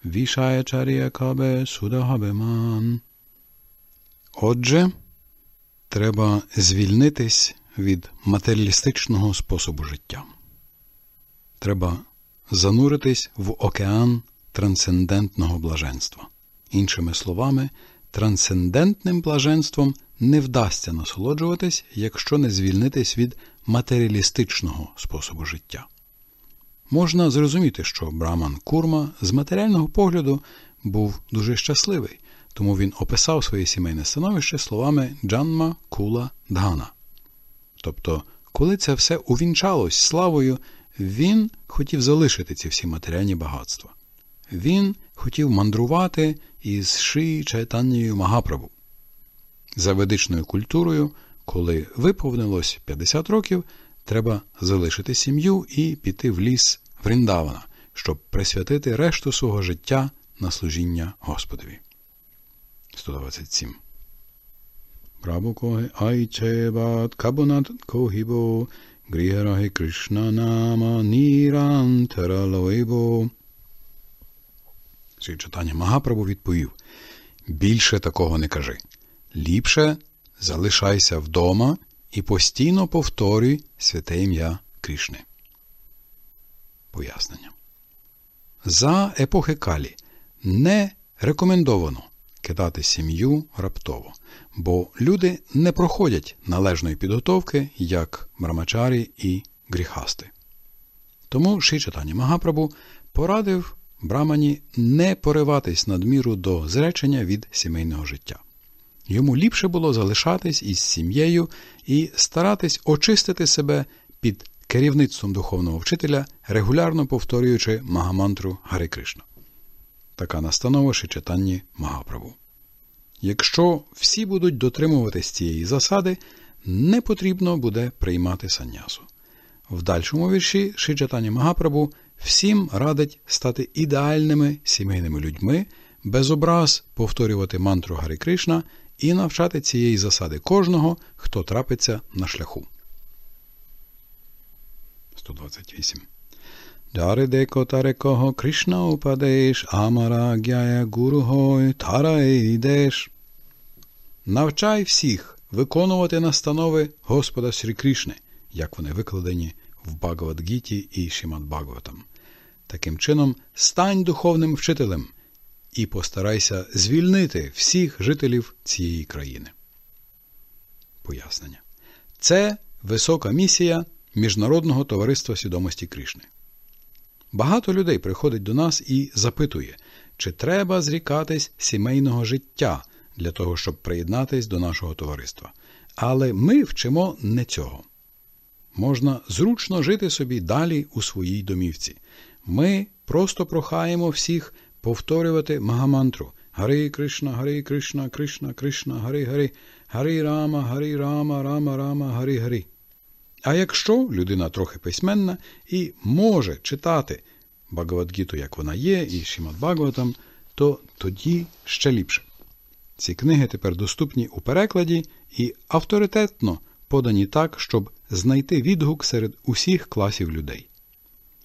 Вішає чаріякабе судагабеман. Отже, треба звільнитись від матеріалістичного способу життя. Треба зануритись в океан трансцендентного блаженства. Іншими словами, трансцендентним блаженством не вдасться насолоджуватись, якщо не звільнитись від матеріалістичного способу життя. Можна зрозуміти, що Браман Курма з матеріального погляду був дуже щасливий, тому він описав своє сімейне становище словами Джанма Кула Дгана. Тобто, коли це все увінчалось славою він хотів залишити ці всі матеріальні багатства. Він хотів мандрувати із Ши Чайтаннію Магапрабу. За ведичною культурою, коли виповнилось 50 років, треба залишити сім'ю і піти в ліс Вріндавана, щоб присвятити решту свого життя на служіння Господові. 127 Брабу коги айчебат кабунат когібо Griharahe Krishna Nama Nirantara Loebo. Свій читання Магапрабу відповів Більше такого не кажи. Ліпше залишайся вдома і постійно повторюй святе ім'я Крішни. Пояснення. За епохи Калі не рекомендовано кидати сім'ю раптово бо люди не проходять належної підготовки, як брамачарі і гріхасти. Тому Шичатані Магапрабу порадив брамані не пориватись надміру до зречення від сімейного життя. Йому ліпше було залишатись із сім'єю і старатись очистити себе під керівництвом духовного вчителя, регулярно повторюючи магамантру Гари Кришна. Така настанова Шичатанні Магапрабу. Якщо всі будуть дотримуватись цієї засади, не потрібно буде приймати саннясу. В дальшому вірші Шиджатані Магапрабу всім радить стати ідеальними сімейними людьми, без образ повторювати мантру Гари Кришна і навчати цієї засади кожного, хто трапиться на шляху. 128 Jare deko tare koho Krishna upadesh, Амара гяя гургой, тара ідеш. Навчай всіх виконувати настанови Господа Срі Кришни, як вони викладені в Багавадгіті і Шімад Бхагаватам. Таким чином, стань духовним вчителем і постарайся звільнити всіх жителів цієї країни. Пояснення. Це висока місія Міжнародного товариства свідомості Крішни. Багато людей приходить до нас і запитує, чи треба зрікатись сімейного життя для того, щоб приєднатись до нашого товариства. Але ми вчимо не цього. Можна зручно жити собі далі у своїй домівці. Ми просто прохаємо всіх повторювати магамантру Гари Кришна, Гари Кришна, Кришна, Кришна, Гари Гари, Гари Рама, Гари Рама, Рама, Рама, Гари Гари. А якщо людина трохи письменна і може читати Багавадгіту, як вона є, і Шімат Багаватам, то тоді ще ліпше. Ці книги тепер доступні у перекладі і авторитетно подані так, щоб знайти відгук серед усіх класів людей.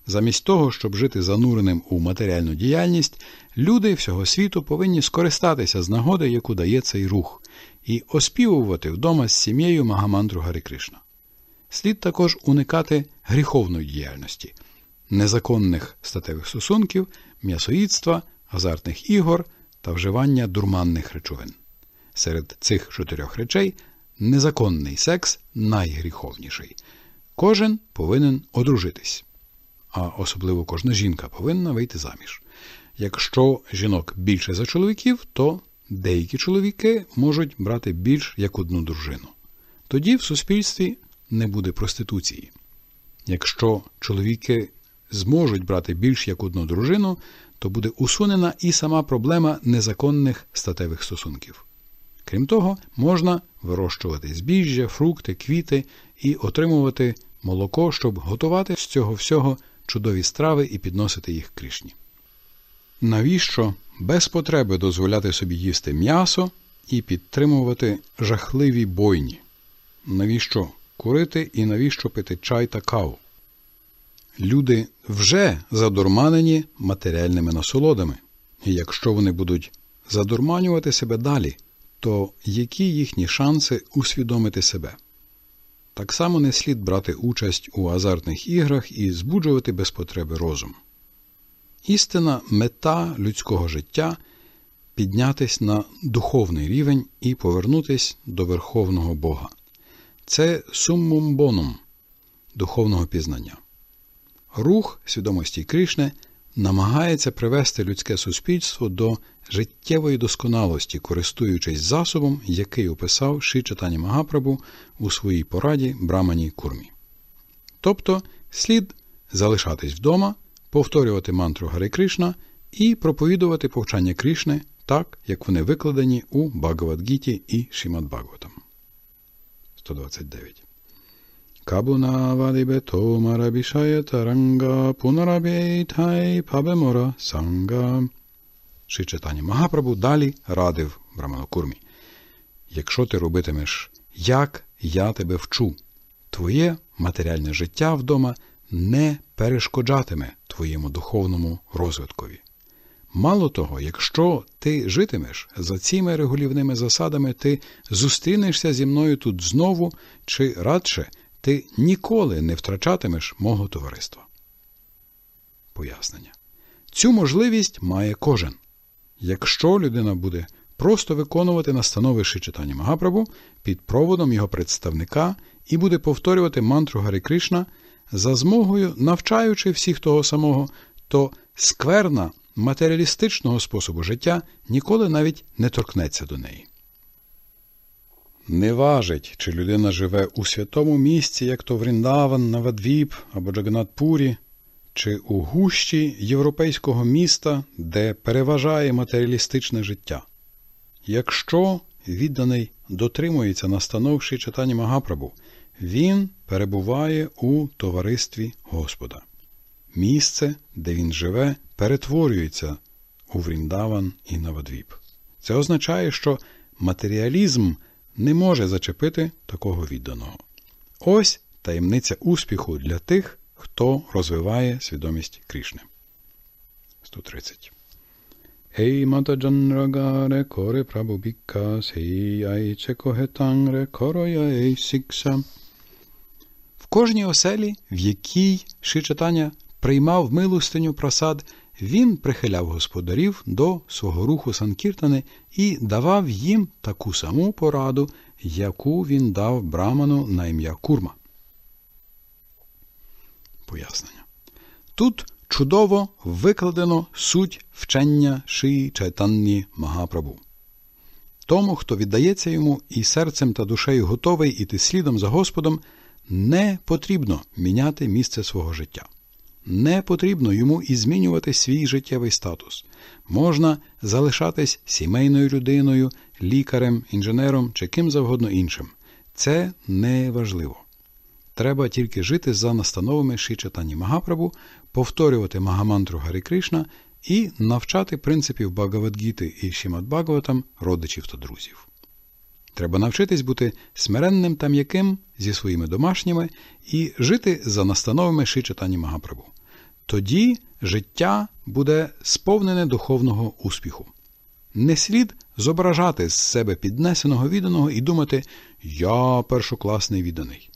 Замість того, щоб жити зануреним у матеріальну діяльність, люди всього світу повинні скористатися з нагоди, яку дає цей рух, і оспівувати вдома з сім'єю Магамантру Гарі Кришна. Слід також уникати гріховної діяльності, незаконних статевих стосунків, м'ясоїдства, азартних ігор та вживання дурманних речовин. Серед цих чотирьох речей незаконний секс найгріховніший. Кожен повинен одружитись, а особливо кожна жінка повинна вийти заміж. Якщо жінок більше за чоловіків, то деякі чоловіки можуть брати більш як одну дружину. Тоді в суспільстві не буде проституції. Якщо чоловіки зможуть брати більш як одну дружину, то буде усунена і сама проблема незаконних статевих стосунків. Крім того, можна вирощувати збіжжя, фрукти, квіти і отримувати молоко, щоб готувати з цього всього чудові страви і підносити їх крішні. Навіщо без потреби дозволяти собі їсти м'ясо і підтримувати жахливі бойні? Навіщо курити і навіщо пити чай та каву. Люди вже задурманені матеріальними насолодами, і якщо вони будуть задурманювати себе далі, то які їхні шанси усвідомити себе? Так само не слід брати участь у азартних іграх і збуджувати без потреби розум. Істина мета людського життя піднятись на духовний рівень і повернутись до верховного Бога це суммум боном духовного пізнання. Рух свідомості Кришни намагається привести людське суспільство до життєвої досконалості, користуючись засобом, який описав Ши Магапрабу у своїй пораді Брамані Курмі. Тобто слід залишатись вдома, повторювати мантру Гари Кришна і проповідувати повчання Кришни так, як вони викладені у Багавадгіті і Шімад Багаватам. 129. Кабуна вадибе тома рабішає таранга пунарабєй пабемора санга. Ши читання Магапрабу далі радив Браманокурмі. Якщо ти робитимеш, як я тебе вчу, твоє матеріальне життя вдома не перешкоджатиме твоєму духовному розвиткові. Мало того, якщо ти житимеш за цими регулівними засадами, ти зустрінешся зі мною тут знову, чи радше ти ніколи не втрачатимеш мого товариства. Пояснення. Цю можливість має кожен. Якщо людина буде просто виконувати настанови читання Магапрабу під проводом його представника і буде повторювати мантру Гарі Кришна за змогою, навчаючи всіх того самого, то скверна матеріалістичного способу життя ніколи навіть не торкнеться до неї. Не важить, чи людина живе у святому місці, як то Вріндаван, Навадвіп або Джаганатпурі, чи у гущі європейського міста, де переважає матеріалістичне життя. Якщо відданий дотримується настановші читання Магапрабу, він перебуває у товаристві Господа. Місце, де він живе, перетворюється у Вріндаван і Навадвіп. Це означає, що матеріалізм не може зачепити такого відданого. Ось таємниця успіху для тих, хто розвиває свідомість Крішни. 130. Ей мата коре прабубіка, сей айче когетангре короя ей сікса. В кожній оселі, в якій шичатання приймав милостиню просад, він прихиляв господарів до свого руху Санкіртани і давав їм таку саму пораду, яку він дав браману на ім'я Курма. Пояснення. Тут чудово викладено суть вчення шиї чайтанні Магапрабу. Тому, хто віддається йому і серцем та душею готовий іти слідом за Господом, не потрібно міняти місце свого життя. Не потрібно йому і змінювати свій життєвий статус. Можна залишатись сімейною людиною, лікарем, інженером чи ким завгодно іншим. Це не важливо. Треба тільки жити за настановами Шичатані Магапрабу, повторювати Магамантру Гарі Кришна і навчати принципів Багавадгіти і Шімат Багаватам родичів та друзів. Треба навчитись бути смиренним та м'яким зі своїми домашніми і жити за настановами Шичатані Магапрабу. Тоді життя буде сповнене духовного успіху. Не слід зображати з себе піднесеного відданого і думати Я першокласний відданий.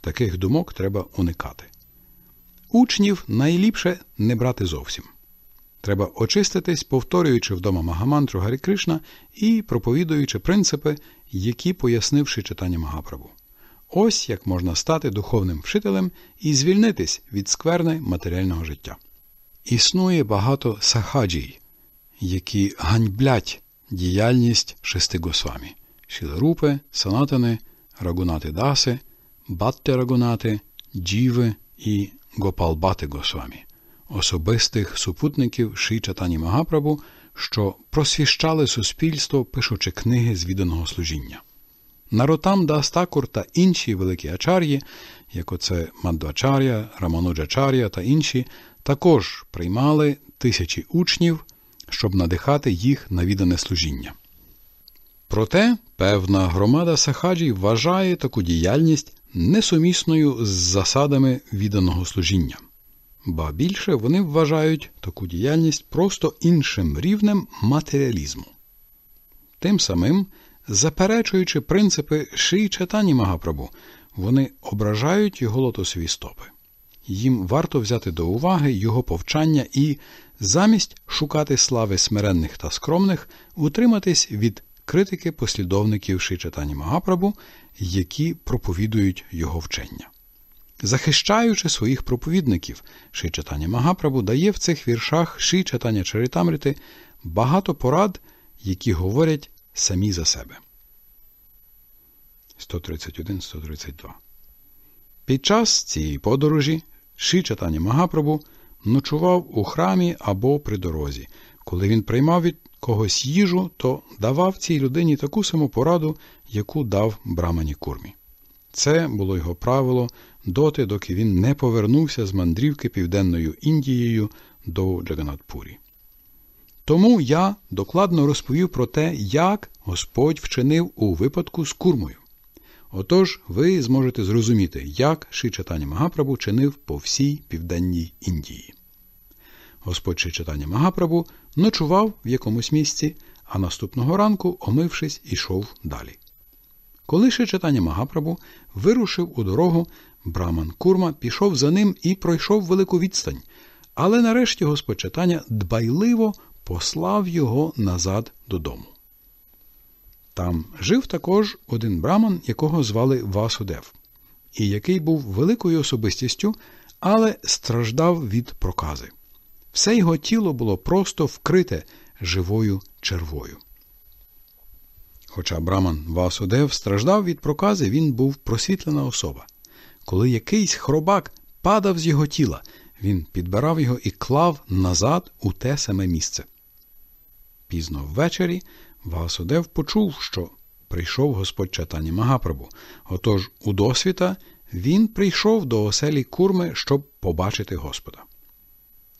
Таких думок треба уникати. Учнів найліпше не брати зовсім. Треба очиститись, повторюючи вдома Магамантру Гарі Кришна і проповідуючи принципи, які пояснивши читання Магапрабу. Ось як можна стати духовним вчителем і звільнитись від скверни матеріального життя. Існує багато сахаджій, які ганьблять діяльність шести госвамі шілерупи, санатани, рагунати даси, батте рагунати, джіви і гопалбати госвамі, особистих супутників Ши Чатані Магапрабу, що просвіщали суспільство, пишучи книги звіданого служіння. Наротам Дастакур та інші великі ачар'ї, як оце Маддуачар'я, Рамануджачар'я та інші, також приймали тисячі учнів, щоб надихати їх на віддане служіння. Проте певна громада сахаджі вважає таку діяльність несумісною з засадами відданого служіння, ба більше вони вважають таку діяльність просто іншим рівнем матеріалізму. Тим самим заперечуючи принципи ший Чатані Магапрабу, вони ображають його лотосові стопи. Їм варто взяти до уваги його повчання і, замість шукати слави смиренних та скромних, утриматись від критики послідовників Ши Чатані Магапрабу, які проповідують його вчення. Захищаючи своїх проповідників, ший Чатані Магапрабу дає в цих віршах Ши Чатані Чаритамрити багато порад, які говорять самі за себе. 131 132. Під час цієї подорожі Шичатані Магапрабу ночував у храмі або при дорозі. Коли він приймав від когось їжу, то давав цій людині таку саму пораду, яку дав брамані курмі. Це було його правило доти, доки він не повернувся з мандрівки Південною Індією до Джаганатпурі. Тому я докладно розповів про те, як Господь вчинив у випадку з курмою. Отож, ви зможете зрозуміти, як Шичатані Магапрабу чинив по всій південній Індії. Господь Шичатані Магапрабу ночував в якомусь місці, а наступного ранку, омившись, ішов далі. Коли Шичатані Магапрабу вирушив у дорогу, Браман Курма пішов за ним і пройшов велику відстань. Але нарешті Господь Читання дбайливо послав його назад додому. Там жив також один браман, якого звали Васудев, і який був великою особистістю, але страждав від прокази. Все його тіло було просто вкрите живою червою. Хоча браман Васудев страждав від прокази, він був просвітлена особа. Коли якийсь хробак падав з його тіла, він підбирав його і клав назад у те саме місце. Пізно ввечері Васудев почув, що прийшов господь чатані Магапрабу. Отож, у досвіта він прийшов до оселі курми, щоб побачити Господа.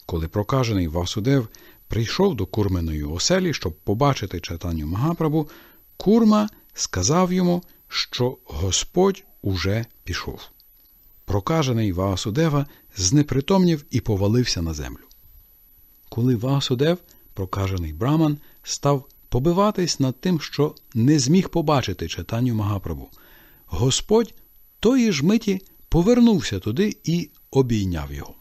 Коли прокажений Васудев прийшов до курминої оселі, щоб побачити чатаню Магапрабу, курма сказав йому, що Господь уже пішов. Прокажений Васудева знепритомнів і повалився на землю. Коли Васудев, прокажений браман, став побиватись над тим, що не зміг побачити читанню Магапрабу, Господь тої ж миті повернувся туди і обійняв його.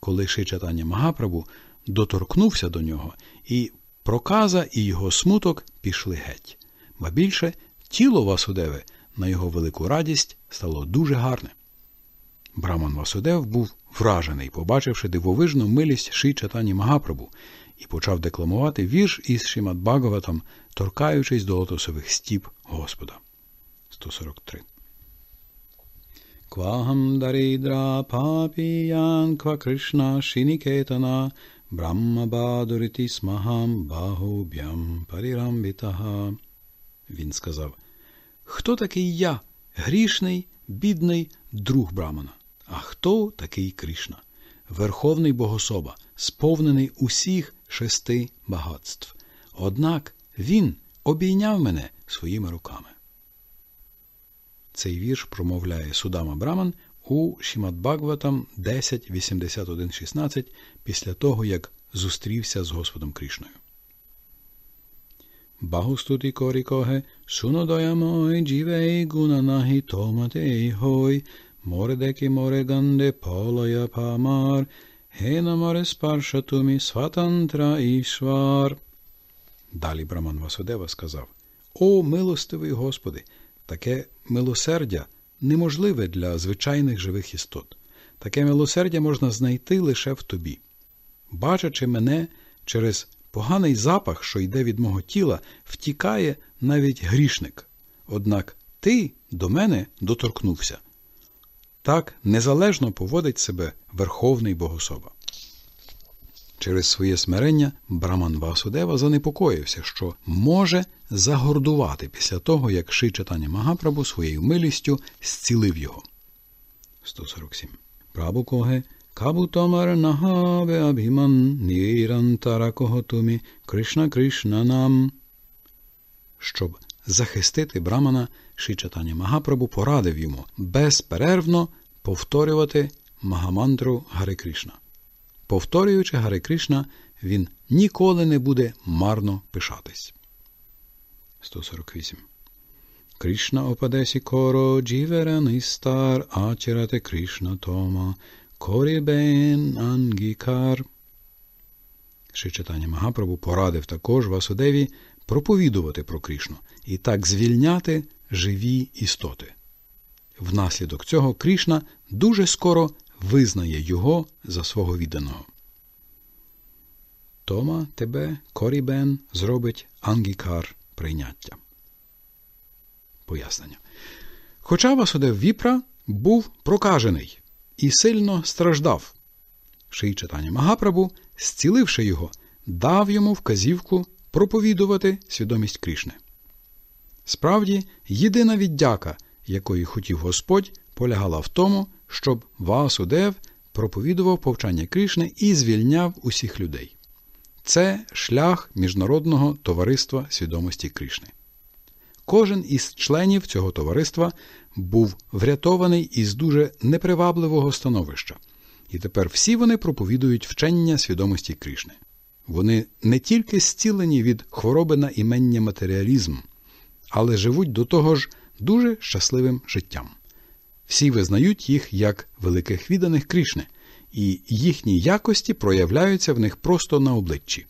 Коли читання Магапрабу доторкнувся до нього, і проказа і його смуток пішли геть. Ба більше тіло Васудеви на його велику радість стало дуже гарне. Браман Васудев був вражений, побачивши дивовижну милість Ши Чатані Магапрабу, і почав декламувати вірш із Шимат Багаватом, торкаючись до лотосових стіп Господа. 143 Квагам даридра папіян ква Кришна шинікетана Брахма бадуріті смахам багуб'ям парірамбітага. Він сказав Хто такий я, грішний, бідний друг Брамана? А хто такий Кришна? Верховний Богособа, сповнений усіх шести багатств. Однак він обійняв мене своїми руками. Цей вірш промовляє Судама Браман у Шімадбагватам 10.81.16 після того, як зустрівся з Господом Крішною. Багустуті корікоге, шунодоямой джівей гунанахі томатей гой, Море Mordeki moregande polaya pamar, henamare спаршатумі сватантра ішвар. Далі Браман Васудева сказав О, милостивий Господи, таке милосердя неможливе для звичайних живих істот. Таке милосердя можна знайти лише в тобі. Бачачи мене через поганий запах, що йде від мого тіла, втікає навіть грішник. Однак ти до мене доторкнувся. Так незалежно поводить себе Верховний Богособа. Через своє смирення Браман Васудева занепокоївся, що може загордувати після того, як Ши Магапрабу своєю милістю зцілив його. 147. Прабу коге Кабутамар нагаве абіман нірантара коготумі Кришна Кришна нам. Щоб захистити Брамана Шичатані Магапрабу порадив йому безперервно повторювати Магамантру Гари Кришна. Повторюючи Гари Кришна, він ніколи не буде марно пишатись. 148. Кришна опадесі коро джіверан стар ачерате Кришна Тома корібен ангікар. Шичатані Магапрабу порадив також Васудеві проповідувати про Кришну і так звільняти живі істоти. Внаслідок цього Крішна дуже скоро визнає його за свого відданого. Тома тебе корібен зробить ангікар прийняття. Пояснення. Хоча Васудев Віпра був прокажений і сильно страждав, ший читання Магапрабу, зціливши його, дав йому вказівку проповідувати свідомість Крішни. Справді, єдина віддяка, якої хотів Господь, полягала в тому, щоб Васудев проповідував повчання Кришни і звільняв усіх людей. Це шлях міжнародного товариства свідомості Кришни. Кожен із членів цього товариства був врятований із дуже непривабливого становища, і тепер всі вони проповідують вчення свідомості Кришни. Вони не тільки зцілені від хвороби на імення матеріалізму але живуть до того ж дуже щасливим життям. Всі визнають їх як великих відданих Крішни, і їхні якості проявляються в них просто на обличчі.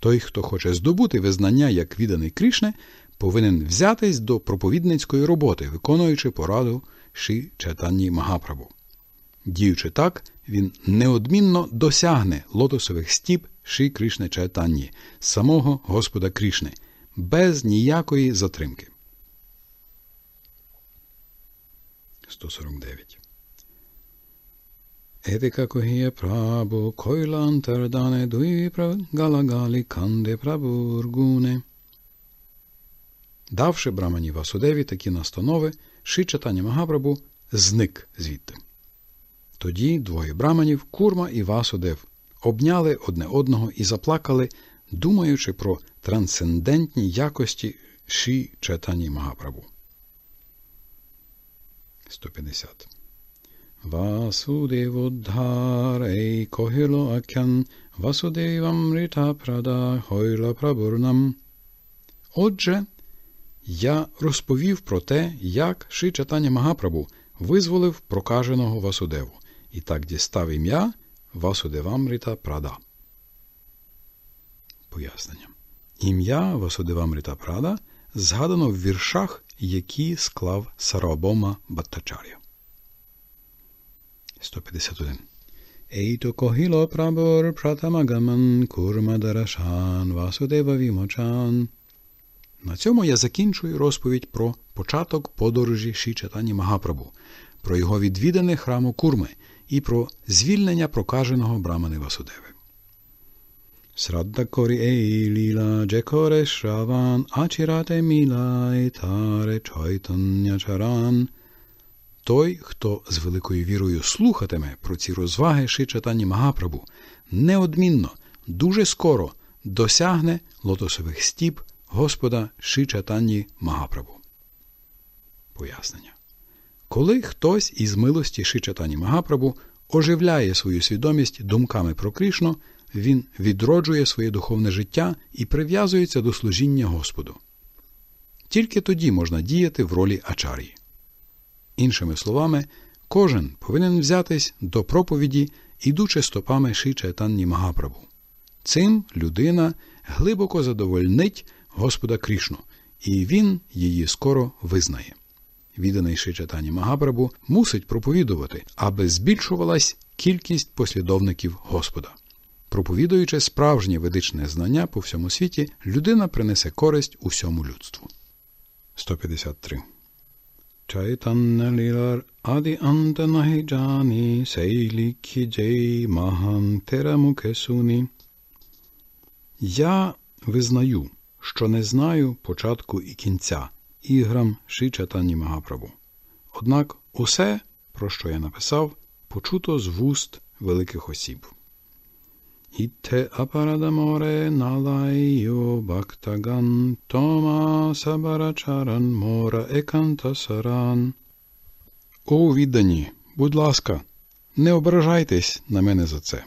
Той, хто хоче здобути визнання як відданий Крішне, повинен взятись до проповідницької роботи, виконуючи пораду Ші Чайтанні Магапрабу. Діючи так, він неодмінно досягне лотосових стіп Ші Крішне Чайтанні, самого Господа Крішне без ніякої затримки. 149. Етика когія прабу, койлан тардане дуї галагалі канде прабургуне. Давши брамані Васудеві такі настанови, ши магабрабу зник звідти. Тоді двоє браманів, Курма і Васудев, обняли одне одного і заплакали, думаючи про трансцендентні якості Ші Четані Магапрабу. 150. Vasudevudharei kohilo акян. Vasudevam Ріта Прада Хойла Прабурнам. Отже, я розповів про те, як Ши Чатані Магапрабу визволив прокаженого Васудеву і так дістав ім'я Васудевам рита Прада пояснення. Ім'я Васудевамріта Прада згадано в віршах, які склав Сарабома Баттачар'я. 151. Ейто когіло прабор пратамагаман курмадарашан Васудева вімочан. На цьому я закінчую розповідь про початок подорожі Шічатані Магапрабу, про його відвідане храму Курми і про звільнення прокаженого брамани Васудеви. Shraddha kori ei lila jekore shravan achirate milai tare chaitanya charan. Той, хто з великою вірою слухатиме про ці розваги Шичатані Магапрабу, неодмінно, дуже скоро досягне лотосових стіп Господа Шичатані Магапрабу. Пояснення. Коли хтось із милості Шичатані Магапрабу оживляє свою свідомість думками про Кришну – він відроджує своє духовне життя і прив'язується до служіння Господу. Тільки тоді можна діяти в ролі ачар'ї. Іншими словами, кожен повинен взятись до проповіді, ідучи стопами Ши Чайтанні Магапрабу. Цим людина глибоко задовольнить Господа Крішну, і він її скоро визнає. Відданий Ши Чайтанні Магапрабу мусить проповідувати, аби збільшувалась кількість послідовників Господа. Проповідуючи справжнє ведичне знання по всьому світі, людина принесе користь усьому людству. 153. Чайтанна лілар аді антанагіджані сейлікі джей махантерамукесуні. Я визнаю, що не знаю початку і кінця іграм Шичатані Магапрабу. Однак усе, про що я написав, почуто з вуст великих осіб. Itte aparadamore nalayo bhaktagan toma sabaracharan mora ekantasaran. саран. О, віддані, будь ласка, не ображайтесь на мене за це.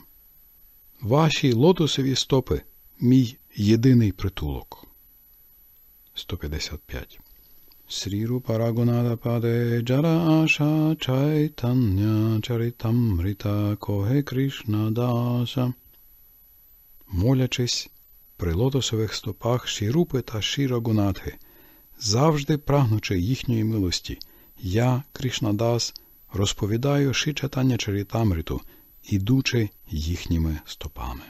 Ваші лотосові стопи мій єдиний притулок. 155. Сріру Парагунада паде джара аша чайтання чаритамрита Коге Кришна Даса молячись при лотосових стопах Шірупи та Шірагунатхи, завжди прагнучи їхньої милості, я, Кришнадас, розповідаю шичатання Чарітамриту, ідучи їхніми стопами.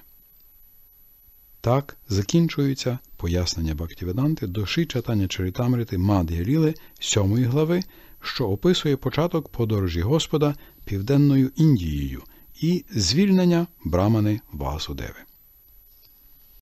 Так закінчується пояснення Бактіведанти до шичатання читання Чарітамрити Мад'я 7 глави, що описує початок подорожі Господа південною Індією і звільнення брамани Васудеви.